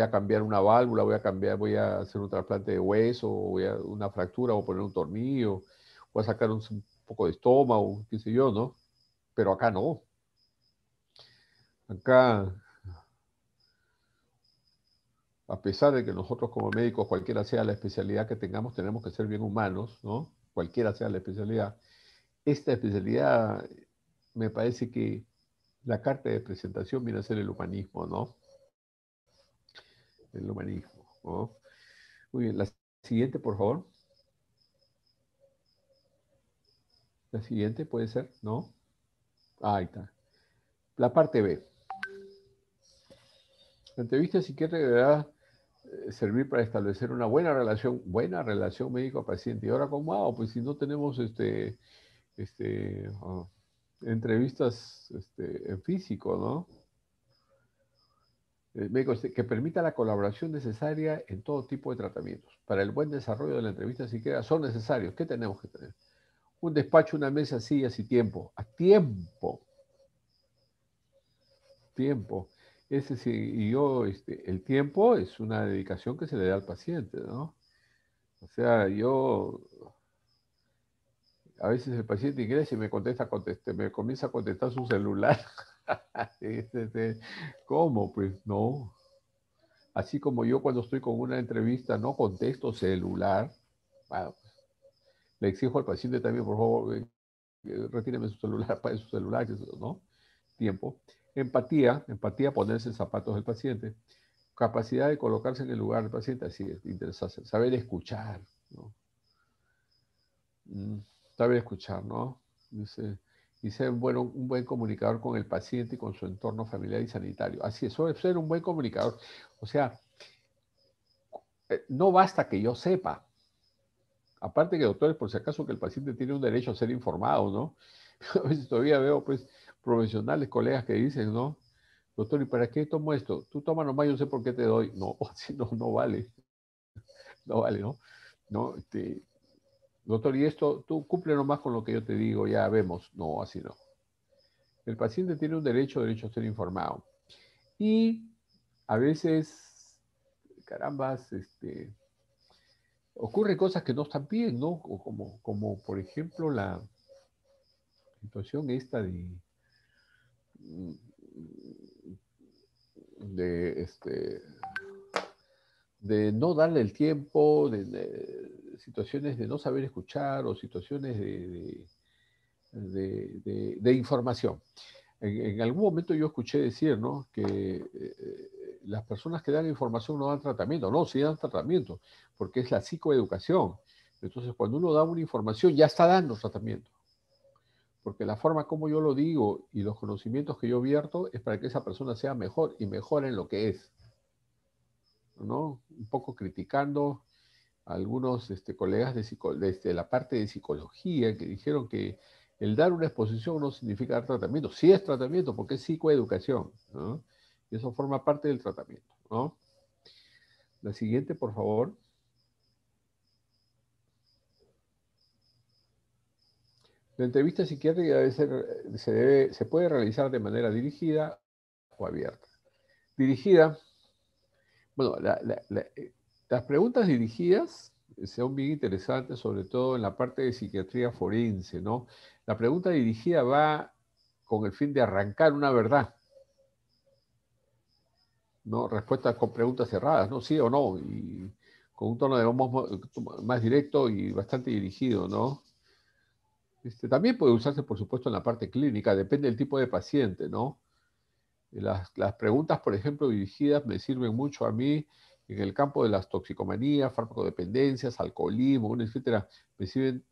a, a cambiar una válvula, voy a cambiar, voy a hacer un trasplante de hueso, voy a una fractura, voy a poner un tornillo, voy a sacar un poco de estómago, qué sé yo, ¿no? pero acá no. Acá, a pesar de que nosotros como médicos, cualquiera sea la especialidad que tengamos, tenemos que ser bien humanos, ¿no? Cualquiera sea la especialidad. Esta especialidad me parece que la carta de presentación viene a ser el humanismo, ¿no? El humanismo, ¿no? Muy bien, la siguiente, por favor. La siguiente puede ser, ¿no? Ahí está. La parte B. La entrevista psiquiátrica deberá eh, servir para establecer una buena relación, buena relación médico-paciente. Y ahora, ¿cómo hago? Pues si no tenemos este, este, oh, entrevistas este, en físico, ¿no? Eh, este, que permita la colaboración necesaria en todo tipo de tratamientos. Para el buen desarrollo de la entrevista psiquiátrica son necesarios. ¿Qué tenemos que tener? un despacho, una mesa, así y tiempo. A tiempo. Tiempo. Ese sí, y yo, este, el tiempo es una dedicación que se le da al paciente, ¿no? O sea, yo, a veces el paciente ingresa y me contesta, conteste, me comienza a contestar su celular. *laughs* ¿Cómo? Pues no. Así como yo cuando estoy con una entrevista no contesto celular, ah, le exijo al paciente también, por favor, retírenme eh, eh, retíreme su celular, *laughs* para su celular, ¿no? Tiempo. Empatía, empatía, ponerse en zapatos del paciente. Capacidad de colocarse en el lugar del paciente, así es, interesarse. Saber escuchar, ¿no? Mm, saber escuchar, ¿no? Dice, y ser bueno, un buen comunicador con el paciente y con su entorno familiar y sanitario. Así es, ser un buen comunicador. O sea, eh, no basta que yo sepa, Aparte que, doctores, por si acaso que el paciente tiene un derecho a ser informado, ¿no? *laughs* A veces todavía veo, pues, profesionales, colegas que dicen, ¿no? Doctor, ¿y para qué tomo esto? Tú toma nomás, yo sé por qué te doy. No, si *laughs* no, no vale. No vale, ¿no? Este, doctor, y esto, tú cumple nomás con lo que yo te digo, ya vemos. No, así no. El paciente tiene un derecho, derecho a ser informado. Y a veces, carambas, este, ocurren cosas que no están bien, ¿no? como, por ejemplo la situación esta de, mm, de este de no darle el tiempo, de, situaciones de no saber escuchar o situaciones de, de, información. En, algún momento yo escuché decir, ¿no? Que eh, las personas que dan información no dan tratamiento, no, sí dan tratamiento, porque es la psicoeducación. Entonces, cuando uno da una información, ya está dando tratamiento. Porque la forma como yo lo digo y los conocimientos que yo vierto es para que esa persona sea mejor y mejor en lo que es. ¿No? Un poco criticando a algunos este, colegas de, este, la parte de psicología que dijeron que el dar una exposición no significa dar tratamiento. Sí es tratamiento porque es psicoeducación. Y eso forma parte del tratamiento, ¿no? La siguiente, por favor. La entrevista psiquiátrica debe ser, se, debe, se puede realizar de manera dirigida o abierta. Dirigida, bueno, las preguntas dirigidas son bien interesantes, sobre todo en la parte de psiquiatría forense, ¿no? La pregunta dirigida va con el fin de arrancar una verdad, ¿no? respuestas con preguntas cerradas, ¿no? sí o no, y con un tono de voz más directo y bastante dirigido. ¿no? Este, también puede usarse, por supuesto, en la parte clínica, depende del tipo de paciente. ¿no? Las, las preguntas, por ejemplo, dirigidas me sirven mucho a mí en el campo de las toxicomanías, farmacodependencias, alcoholismo, etcétera, me sirven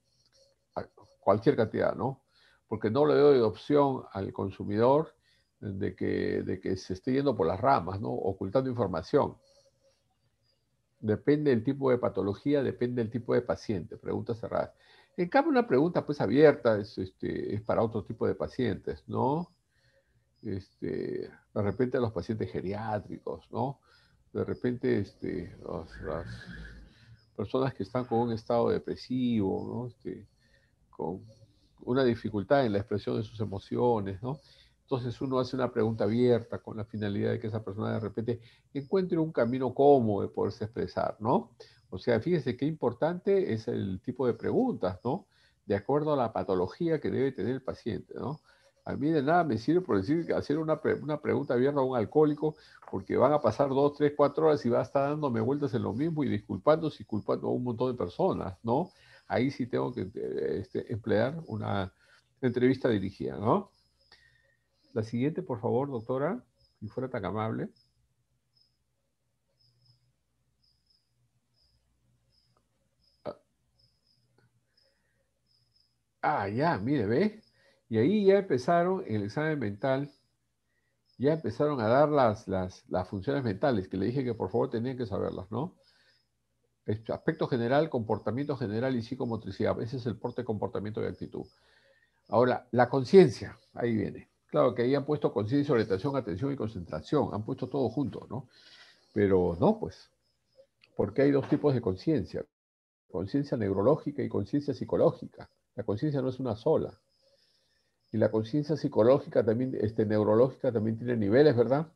cualquier cantidad, ¿no? Porque no le doy opción al consumidor de que, de que se esté yendo por las ramas, ¿no? ocultando información. Depende del tipo de patología, depende del tipo de paciente. Preguntas cerrada. En cambio, una pregunta pues abierta es, este, es para otro tipo de pacientes, ¿no? Este, de repente a los pacientes geriátricos, ¿no? De repente este, las, las personas que están con un estado depresivo, ¿no? Este, con una dificultad en la expresión de sus emociones, ¿no? Entonces uno hace una pregunta abierta con la finalidad de que esa persona de repente encuentre un camino cómodo de poderse expresar, ¿no? O sea, fíjese qué importante es el tipo de preguntas, ¿no? De acuerdo a la patología que debe tener el paciente, ¿no? A mí de nada me sirve por decir, que hacer una, pregunta abierta a un alcohólico, porque van a pasar dos, tres, cuatro horas y va a estar dándome vueltas en lo mismo y disculpándose y culpando a un montón de personas, ¿no? Ahí sí tengo que eh, este, emplear una entrevista dirigida, ¿no? La siguiente, por favor, doctora, si fuera tan amable. Ah, ah ya, mire, ve. Y ahí ya empezaron el examen mental, ya empezaron a dar las, las, las funciones mentales, que le dije que por favor tenían que saberlas, ¿no? Aspecto general, comportamiento general y psicomotricidad. Ese es el porte comportamiento y actitud. Ahora, la conciencia, ahí viene. Claro, que ahí han puesto conciencia, orientación, atención y concentración, han puesto todo junto, ¿no? Pero no, pues, porque hay dos tipos de conciencia, conciencia neurológica y conciencia psicológica. La conciencia no es una sola. Y la conciencia psicológica también, este, neurológica también tiene niveles, ¿verdad?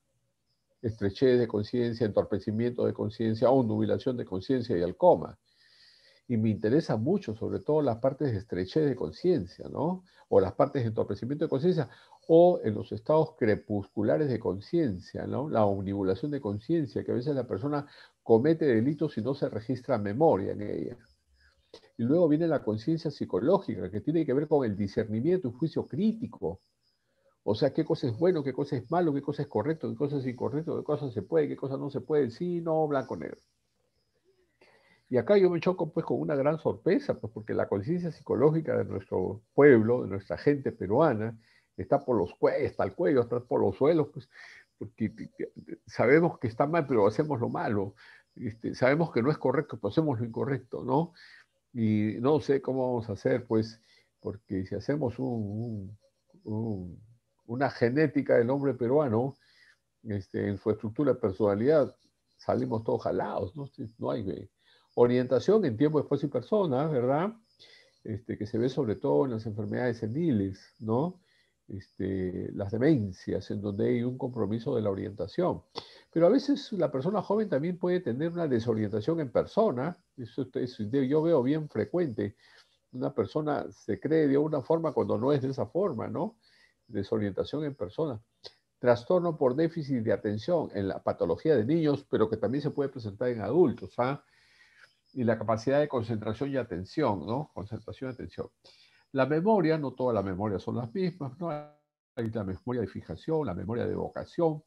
Estrechez de conciencia, entorpecimiento de conciencia, ondulación de conciencia y al coma y me interesa mucho, sobre todo las partes de estrechez de conciencia, ¿no? O las partes de entorpecimiento de conciencia, o en los estados crepusculares de conciencia, la omnibulación de conciencia, que a veces la persona comete delitos y no se registra memoria en ella. Y luego viene la conciencia psicológica, que tiene que ver con el discernimiento, un juicio crítico. O sea, qué cosa es bueno, qué cosa es malo, qué cosa es correcto, qué cosa es incorrecto, qué cosa se puede, qué cosa no se puede, sí, no, blanco, negro. Y acá yo me choco pues con una gran sorpresa, pues porque la conciencia psicológica de nuestro pueblo, de nuestra gente peruana, está por los cuellos, está el cuello, está por los suelos, pues, porque sabemos que está mal, pero hacemos lo malo. Este, sabemos que no es correcto, pero hacemos lo incorrecto, ¿no? Y no sé cómo vamos a hacer, pues, porque si hacemos un, una genética del hombre peruano, este, en su estructura de personalidad, salimos todos jalados, ¿no? No hay eh, orientación en tiempo, después y personas, ¿verdad? Este, que se ve sobre todo en las enfermedades seniles, ¿no? Este, las demencias, en donde hay un compromiso de la orientación. Pero a veces la persona joven también puede tener una desorientación en persona, eso, yo veo bien frecuente. Una persona se cree de una forma cuando no es de esa forma, ¿no? Desorientación en persona. Trastorno por déficit de atención en la patología de niños, pero que también se puede presentar en adultos, ¿ah? Y la capacidad de concentración y atención, ¿no? Concentración y atención. La memoria, no todas las memorias son las mismas, Hay la memoria de fijación, la memoria de evocación.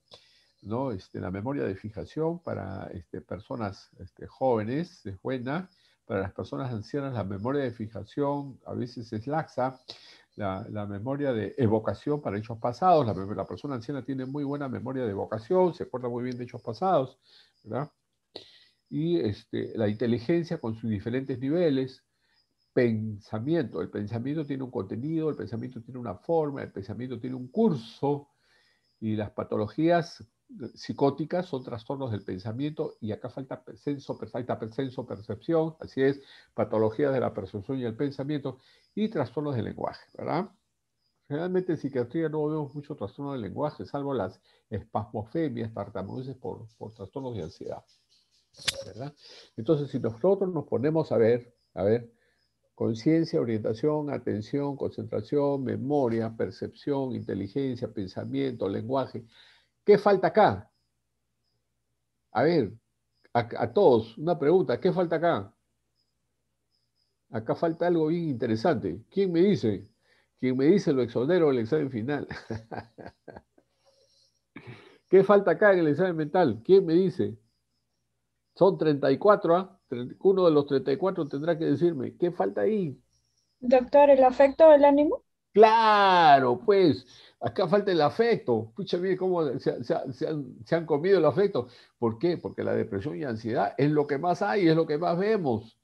¿no? Este, la memoria de fijación para este, personas este, jóvenes es buena, para las personas ancianas la memoria de fijación a veces es laxa, la, memoria de evocación para hechos pasados, la, la, persona anciana tiene muy buena memoria de evocación, se acuerda muy bien de hechos pasados, Y este, la inteligencia con sus diferentes niveles, pensamiento. El pensamiento tiene un contenido, el pensamiento tiene una forma, el pensamiento tiene un curso y las patologías eh, psicóticas son trastornos del pensamiento y acá falta senso, falta senso, percepción, así es, patologías de la percepción y el pensamiento y trastornos del lenguaje, ¿verdad? Realmente en psiquiatría no vemos mucho trastorno del lenguaje, salvo las espasmofemias, tartamudeces por, por trastornos de ansiedad, ¿verdad? Entonces, si nosotros nos ponemos a ver, a ver, Conciencia, orientación, atención, concentración, memoria, percepción, inteligencia, pensamiento, lenguaje. ¿Qué falta acá? A ver, a, todos, una pregunta, ¿qué falta acá? Acá falta algo bien interesante. ¿Quién me dice? ¿Quién me dice lo exonero del examen final. *laughs* ¿Qué falta acá en el examen mental? ¿Quién me dice? Son 34, ¿ah? Uno de los 34 tendrá que decirme, ¿qué falta ahí? Doctor, ¿el afecto del ánimo? Claro, pues, acá falta el afecto. Pucha, mire cómo se, han, comido el afecto. ¿Por qué? Porque la depresión y ansiedad es lo que más hay, es lo que más vemos.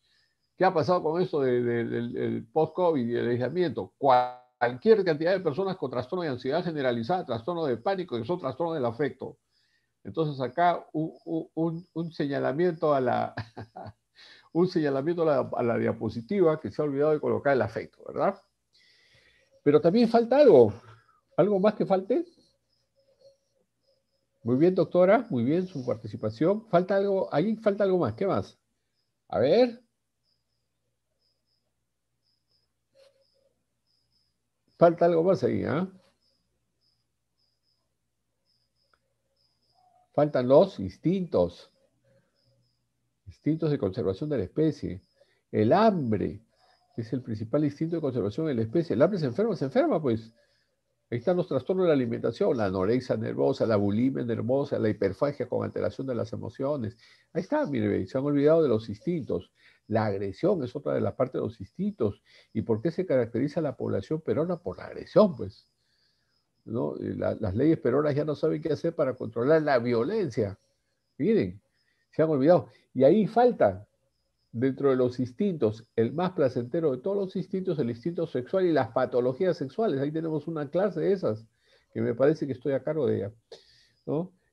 ¿Qué ha pasado con esto del post-COVID y el aislamiento? Cualquier cantidad de personas con trastorno de ansiedad generalizada, trastorno de pánico, que son trastorno del afecto. Entonces acá un, señalamiento a la... *laughs* un señalamiento a la, diapositiva que se ha olvidado de colocar el afecto, ¿verdad? Pero también falta algo. ¿Algo más que falte? Muy bien, doctora. Muy bien su participación. Falta algo, ahí falta algo más. ¿Qué más? A ver. Falta algo más ahí, ¿ah? faltan los instintos, instintos de conservación de la especie. El hambre es el principal instinto de conservación de la especie. El hambre se enferma, se enferma, pues. Ahí están los trastornos de la alimentación, la anorexia nervosa, la bulimia nervosa, la hiperfagia con alteración de las emociones. Ahí está, mire, se han olvidado de los instintos. La agresión es otra de las partes de los instintos. ¿Y por qué se caracteriza la población perona? Por la agresión, pues. Eh, las leyes peronas ya no saben qué hacer para controlar la violencia. Miren, se han olvidado. Y ahí falta, dentro de los instintos, el más placentero de todos los instintos, el instinto sexual y las patologías sexuales. Ahí tenemos una clase de esas, que me parece que estoy a cargo de ella.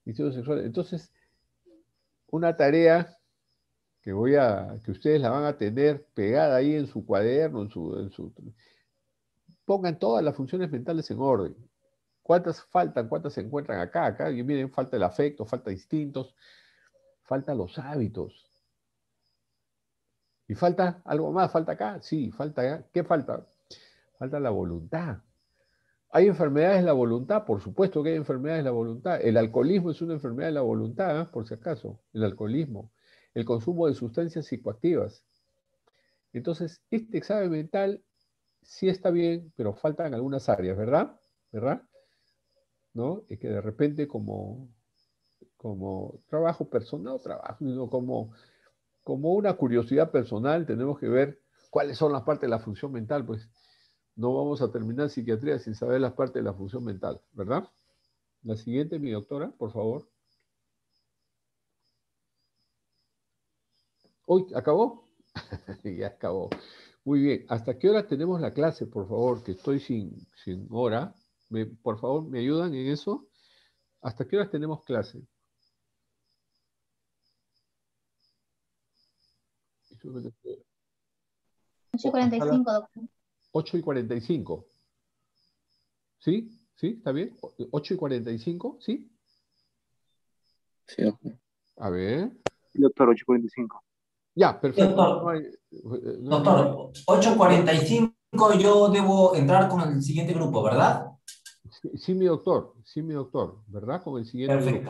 Instinto sexual. Entonces, una tarea que voy a, que ustedes la van a tener pegada ahí en su cuaderno, en su pongan todas las funciones mentales en orden. ¿Cuántas faltan? ¿Cuántas se encuentran acá? Acá, y miren, falta el afecto, falta distintos, falta los hábitos. ¿Y falta algo más? ¿Falta acá? Sí, falta acá. ¿Qué falta? Falta la voluntad. ¿Hay enfermedades de la voluntad? Por supuesto que hay enfermedades de la voluntad. El alcoholismo es una enfermedad de la voluntad, ¿eh? por si acaso, el alcoholismo. El consumo de sustancias psicoactivas. Entonces, este examen mental sí está bien, pero faltan algunas áreas, ¿verdad? ¿Verdad? ¿no? que de repente como, trabajo personal trabajo, sino como, como una curiosidad personal tenemos que ver cuáles son las partes de la función mental, pues no vamos a terminar psiquiatría sin saber las partes de la función mental, ¿verdad? La siguiente, mi doctora, por favor. Uy, ¿acabó? *laughs* ya acabó. Muy bien, ¿hasta qué hora tenemos la clase, por favor? Que estoy sin, sin hora por favor, ¿me ayudan en eso? ¿Hasta qué horas tenemos clase? Ocho y doctor. 8 y 45. ¿Sí? ¿Sí? ¿Está bien? 8 y 45, ¿sí? Sí, A ver. Doctor, 8 y 45. Ya, perfecto. Doctor, no yo debo entrar con el siguiente grupo, ¿verdad? Sí, mi doctor, sí, mi doctor, ¿verdad? Con el siguiente.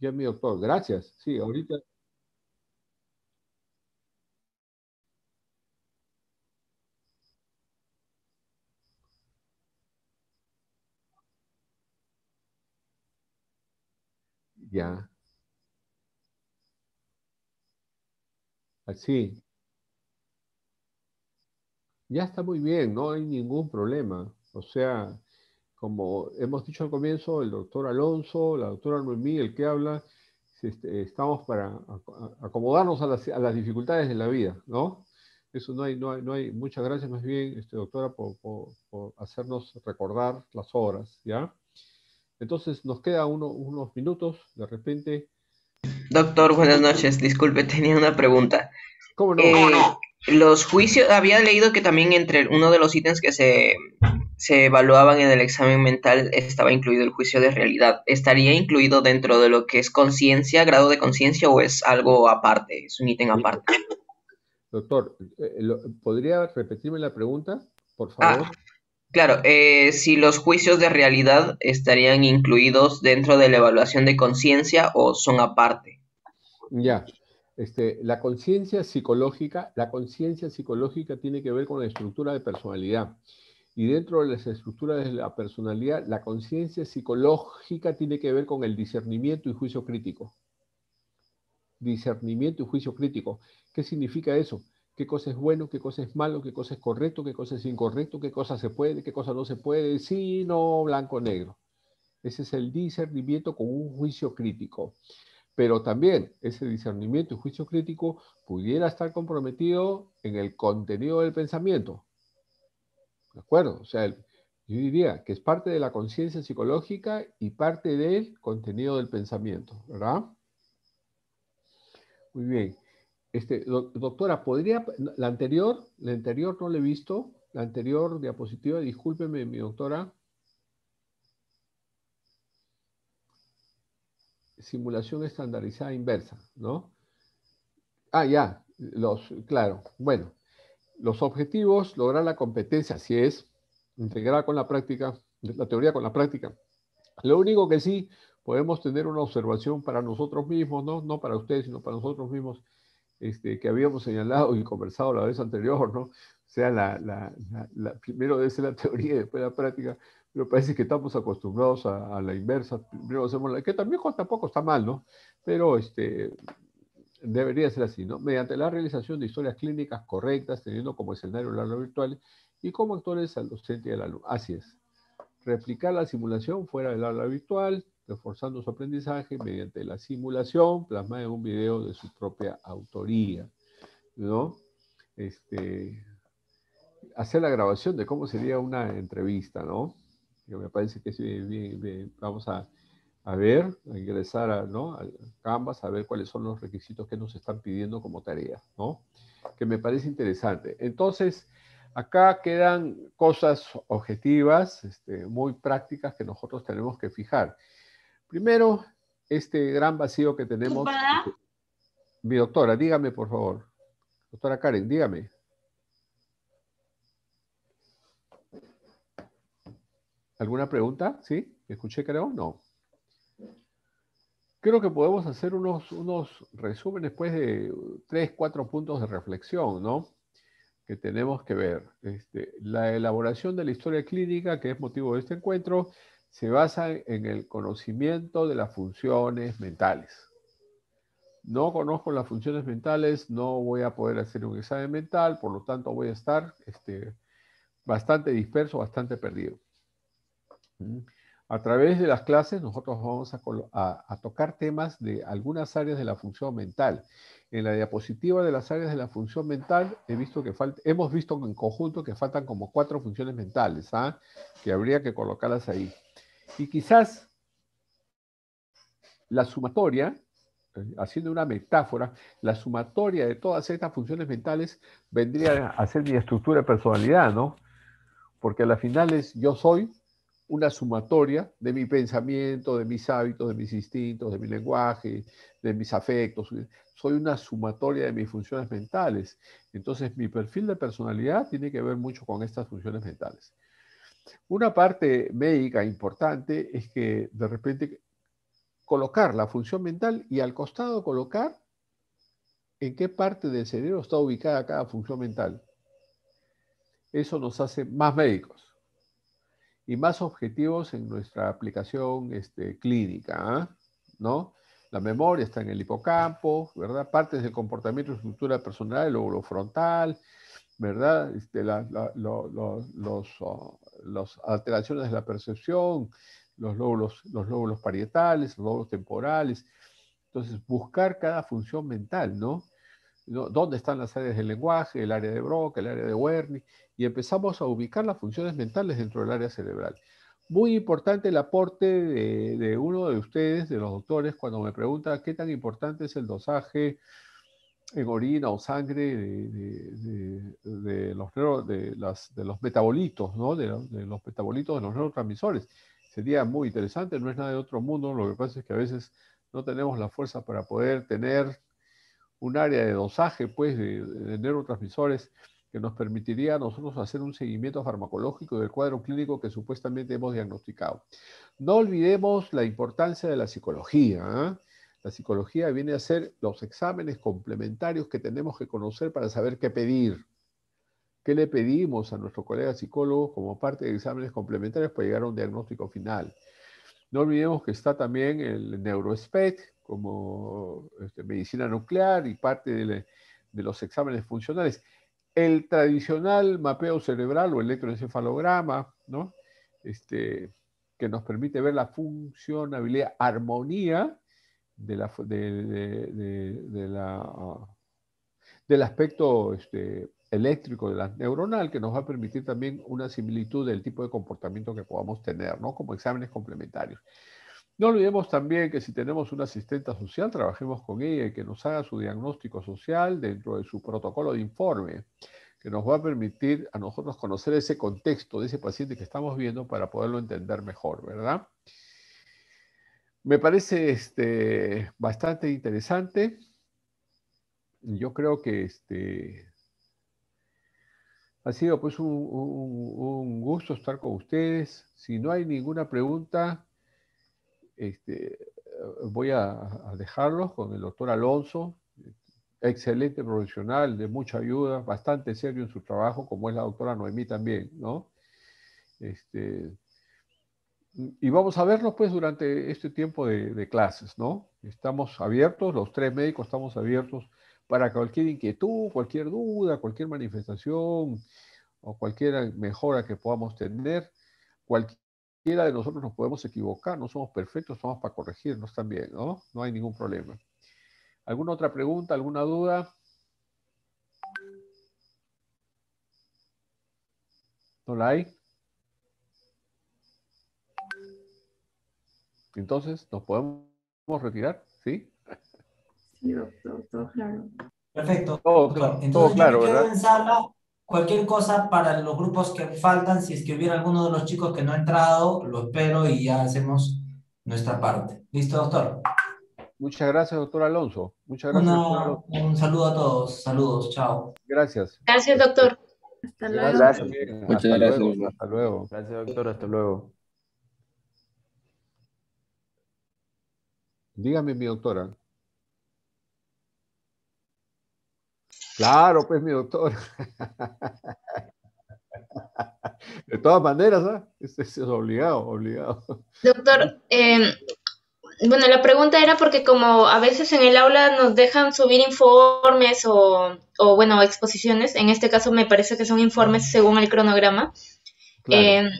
Ya, mi doctor, gracias. Sí, ahorita. Ya. Así. Ah, ya está muy bien, no hay ningún problema. O sea, como hemos dicho al comienzo, el doctor Alonso, la doctora Noemí, el que habla, este, estamos para acomodarnos a las, dificultades de la vida, ¿no? Eso no hay, no hay, no hay muchas gracias más bien, este, doctora, por, hacernos recordar las obras. ¿ya? Entonces nos queda unos minutos, de repente.
Doctor, buenas noches, disculpe, *laughs* tenía una pregunta. ¿Cómo no? Eh, los juicios, había leído que también entre uno de los ítems que se se evaluaban en el examen mental estaba incluido el juicio de realidad. ¿Estaría incluido dentro de lo que es conciencia, grado de conciencia, o es algo aparte, es un ítem aparte?
Doctor, eh, eh, ¿podría repetirme la pregunta, por ah, favor?
claro, eh, si los juicios de realidad estarían incluidos dentro de la evaluación de conciencia o son aparte.
Ya, este, la conciencia psicológica, la conciencia psicológica tiene que ver con la estructura de personalidad. Y dentro de las estructuras de la personalidad, la conciencia psicológica tiene que ver con el discernimiento y juicio crítico. Discernimiento y juicio crítico. ¿Qué significa eso? ¿Qué cosa es bueno? ¿Qué cosa es malo? ¿Qué cosa es correcto? ¿Qué cosa es incorrecto? ¿Qué cosa se puede? ¿Qué cosa no se puede? Sí, no, blanco, negro. Ese es el discernimiento con un juicio crítico. Pero también ese discernimiento y juicio crítico pudiera estar comprometido en el contenido del pensamiento ¿De acuerdo? O sea, yo diría que es parte de la conciencia psicológica y parte del contenido del pensamiento, ¿verdad? Muy bien. Este, doctora, ¿podría, la anterior, la anterior no la he visto, la anterior diapositiva, discúlpeme, mi doctora. Simulación estandarizada inversa, ¿no? Ah, ya, los, claro, bueno, los objetivos, lograr la competencia, si es, integrar con la práctica, la teoría con la práctica. Lo único que sí podemos tener una observación para nosotros mismos, no, no para ustedes, sino para nosotros mismos, este, que habíamos señalado y conversado la vez anterior, ¿no? O sea, la, primero debe la teoría y después la práctica, pero parece que estamos acostumbrados a, la inversa. Primero hacemos la que también tampoco está mal, ¿no? Pero este, debería ser así, ¿no? Mediante la realización de historias clínicas correctas, teniendo como escenario el aula virtual y como actores al docente y al alumno. Así es. Replicar la simulación fuera del aula virtual, reforzando su aprendizaje mediante la simulación plasmada en un video de su propia autoría, ¿no? Este, hacer la grabación de cómo sería una entrevista, ¿no? me parece que es vamos a a ver, a ingresar a, Canvas, a ver cuáles son los requisitos que nos están pidiendo como tarea, ¿no? Que me parece interesante. Entonces, acá quedan cosas objetivas, este, muy prácticas que nosotros tenemos que fijar. Primero, este gran vacío que tenemos. Mi doctora, dígame por favor. Doctora Karen, dígame. ¿Alguna pregunta? ¿Sí? escuché creo? No creo que podemos hacer unos, unos resúmenes después pues, de tres, cuatro puntos de reflexión, ¿no? Que tenemos que ver. Este, la elaboración de la historia clínica, que es motivo de este encuentro, se basa en el conocimiento de las funciones mentales. No conozco las funciones mentales, no voy a poder hacer un examen mental, por lo tanto voy a estar este, bastante disperso, bastante perdido. ¿Mm? A través de las clases nosotros vamos a, tocar temas de algunas áreas de la función mental. En la diapositiva de las áreas de la función mental he visto que hemos visto en conjunto que faltan como cuatro funciones mentales, ¿ah? que habría que colocarlas ahí. Y quizás la sumatoria, eh, haciendo una metáfora, la sumatoria de todas estas funciones mentales vendría a ser mi estructura de personalidad, ¿no? Porque a la final es yo soy una sumatoria de mi pensamiento, de mis hábitos, de mis instintos, de mi lenguaje, de mis afectos. Soy una sumatoria de mis funciones mentales. Entonces mi perfil de personalidad tiene que ver mucho con estas funciones mentales. Una parte médica importante es que de repente colocar la función mental y al costado colocar en qué parte del cerebro está ubicada cada función mental. Eso nos hace más médicos y más objetivos en nuestra aplicación este, clínica, ¿ah? ¿no? La memoria está en el hipocampo, ¿verdad? Partes del comportamiento y estructura personal, el lóbulo frontal, ¿verdad? Este, oh, las alteraciones de la percepción, los lóbulos, los lóbulos parietales, los lóbulos temporales. Entonces, buscar cada función mental, ¿no? dónde están las áreas del lenguaje, el área de Broca, el área de Wernicke, y empezamos a ubicar las funciones mentales dentro del área cerebral. Muy importante el aporte de, uno de ustedes, de los doctores, cuando me pregunta qué tan importante es el dosaje en orina o sangre de, los, de los metabolitos, ¿no? de, los metabolitos de los neurotransmisores. Sería muy interesante, no es nada de otro mundo, lo que pasa es que a veces no tenemos la fuerza para poder tener un área de dosaje, pues, de, neurotransmisores que nos permitiría a nosotros hacer un seguimiento farmacológico del cuadro clínico que supuestamente hemos diagnosticado. No olvidemos la importancia de la psicología. ¿ah? La psicología viene a ser los exámenes complementarios que tenemos que conocer para saber qué pedir. ¿Qué le pedimos a nuestro colega psicólogo como parte de exámenes complementarios para llegar a un diagnóstico final? No olvidemos que está también el NeuroSPECT, como este, medicina nuclear y parte de, los exámenes funcionales. El tradicional mapeo cerebral o electroencefalograma, este, que nos permite ver la funcionabilidad, armonía la, del aspecto este, eléctrico de la neuronal, que nos va a permitir también una similitud del tipo de comportamiento que podamos tener, como exámenes complementarios. No olvidemos también que si tenemos una asistente social, trabajemos con ella y que nos haga su diagnóstico social dentro de su protocolo de informe, que nos va a permitir a nosotros conocer ese contexto de ese paciente que estamos viendo para poderlo entender mejor, ¿verdad? Me parece este, bastante interesante. Yo creo que este, ha sido pues un gusto estar con ustedes. Si no hay ninguna pregunta, este, voy a, dejarlos con el doctor Alonso, excelente profesional, de mucha ayuda, bastante serio en su trabajo, como es la doctora Noemí también, ¿no? Este, y vamos a verlos pues durante este tiempo de, clases, ¿no? Estamos abiertos, los tres médicos estamos abiertos para cualquier inquietud, cualquier duda, cualquier manifestación o cualquier mejora que podamos tener, cualquier de nosotros nos podemos equivocar, no somos perfectos, somos para corregirnos también, ¿no? No hay ningún problema. ¿Alguna otra pregunta, alguna duda? ¿No la hay? Entonces, ¿nos podemos retirar? ¿Sí? doctor, claro. Perfecto. Todo, claro, Entonces,
cualquier cosa para los grupos que faltan, si es que hubiera alguno de los chicos que no ha entrado, lo espero y ya hacemos nuestra parte. ¿Listo, doctor?
Muchas gracias, doctor Alonso. Muchas gracias. Un saludo a todos. Saludos. Chao. Gracias.
Gracias, este, doctor. Hasta luego. Gracias. Muchas gracias.
Hasta luego. Gracias, doctor. Hasta luego. Dígame, mi doctora. Claro, pues mi doctor. De todas maneras, ¿ah? es, obligado, obligado.
Doctor, em, bueno, la pregunta era porque como a veces en el aula nos dejan subir informes o, o bueno, exposiciones, en este caso me parece que son informes según el cronograma. Em,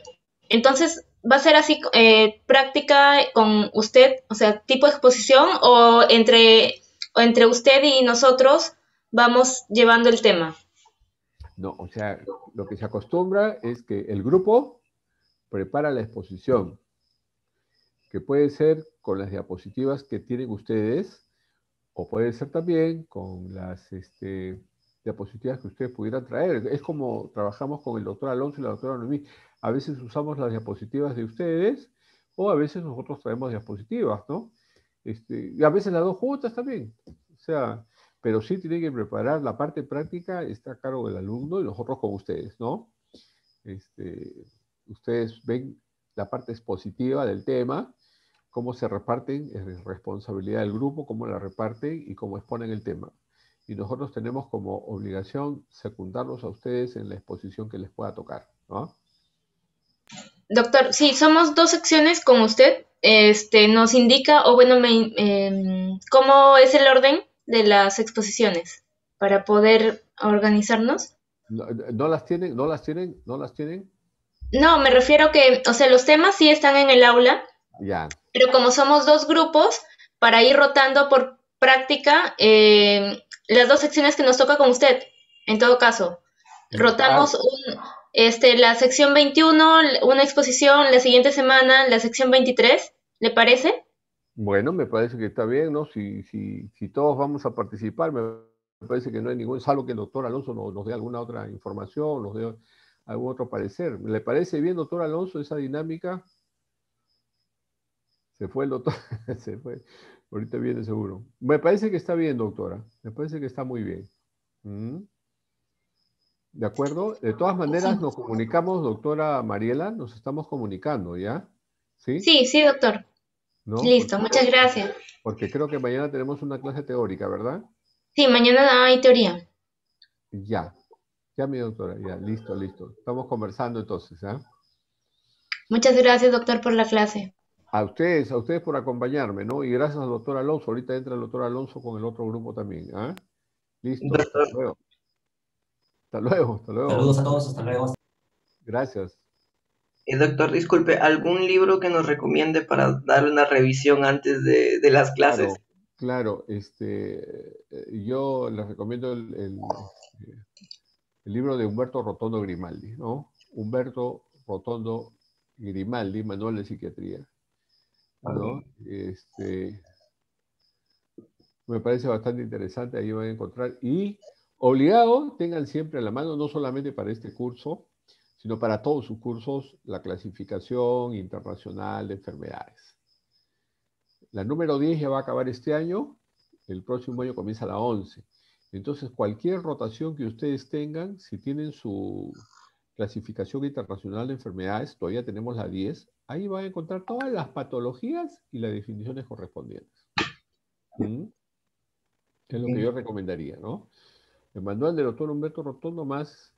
entonces, ¿va a ser así eh, práctica con usted, o sea, tipo exposición o entre, o entre usted y nosotros? vamos llevando el tema.
No, o sea, lo que se acostumbra es que el grupo prepara la exposición, que puede ser con las diapositivas que tienen ustedes, o puede ser también con las este, diapositivas que ustedes pudieran traer. Es como trabajamos con el doctor Alonso y la doctora Noemí. A veces usamos las diapositivas de ustedes, o a veces nosotros traemos diapositivas, ¿no? Este, y a veces las dos juntas también. O sea, pero sí tienen que preparar la parte práctica, está a cargo del alumno y nosotros con ustedes, ¿no? Este, ustedes ven la parte expositiva del tema, cómo se reparten, es responsabilidad del grupo, cómo la reparten y cómo exponen el tema. Y nosotros tenemos como obligación secundarlos a ustedes en la exposición que les pueda tocar, ¿no?
Doctor, sí, somos dos secciones con usted. Este, nos indica, o bueno, me, em, cómo es el orden de las exposiciones para poder organizarnos?
No, las tienen, no las tienen, no las tienen.
No, me refiero que, o sea, los temas sí están en el aula. Ya. Pero como somos dos grupos, para ir rotando por práctica eh, las dos secciones que nos toca con usted, en todo caso. Rotamos este, la sección 21, una exposición, la siguiente semana la sección 23, ¿le parece?
Bueno, me parece que está bien, ¿no? Si, si, todos vamos a participar, me parece que no hay ningún, salvo que el doctor Alonso nos, dé alguna otra información, nos dé algún otro parecer. ¿Le parece bien, doctor Alonso, esa dinámica? Se fue el doctor, *laughs* se fue. Ahorita viene seguro. Me parece que está bien, doctora. Me parece que está muy bien. Mm. ¿De acuerdo? De todas maneras, nos comunicamos, doctora Mariela, nos estamos comunicando, ¿ya? Sí, sí, sí doctor. Listo, muchas gracias. Porque creo que mañana tenemos una clase teórica, ¿verdad? Sí, mañana hay teoría. Ya, ya mi doctora, ya, listo, listo. Estamos conversando entonces, ¿ah?
Muchas gracias, doctor, por la clase.
A ustedes, a ustedes por acompañarme, ¿no? Y gracias al doctor Alonso. Ahorita entra el doctor Alonso con el otro grupo también, ¿ah? Listo, hasta luego. Hasta luego, hasta luego. Saludos a todos, hasta luego. Gracias.
Eh, doctor, disculpe, ¿algún libro que nos recomiende para dar una revisión antes de, las clases?
Claro, este, eh, yo les recomiendo eh, el, libro de Humberto Rotondo Grimaldi, ¿no? Humberto Rotondo Grimaldi, Manual de Psiquiatría. ¿no? Este, me parece bastante interesante, ahí van a encontrar. Y obligado, tengan siempre a la mano, no solamente para este curso, sino para todos sus cursos, la clasificación internacional de enfermedades. La número 10 ya va a acabar este año, el próximo año comienza la 11. Entonces, cualquier rotación que ustedes tengan, si tienen su clasificación internacional de enfermedades, todavía tenemos la 10, ahí van a encontrar todas las patologías y las definiciones correspondientes. ¿Mm? Es lo que yo recomendaría, ¿no? El manual del doctor Humberto Rotondo más...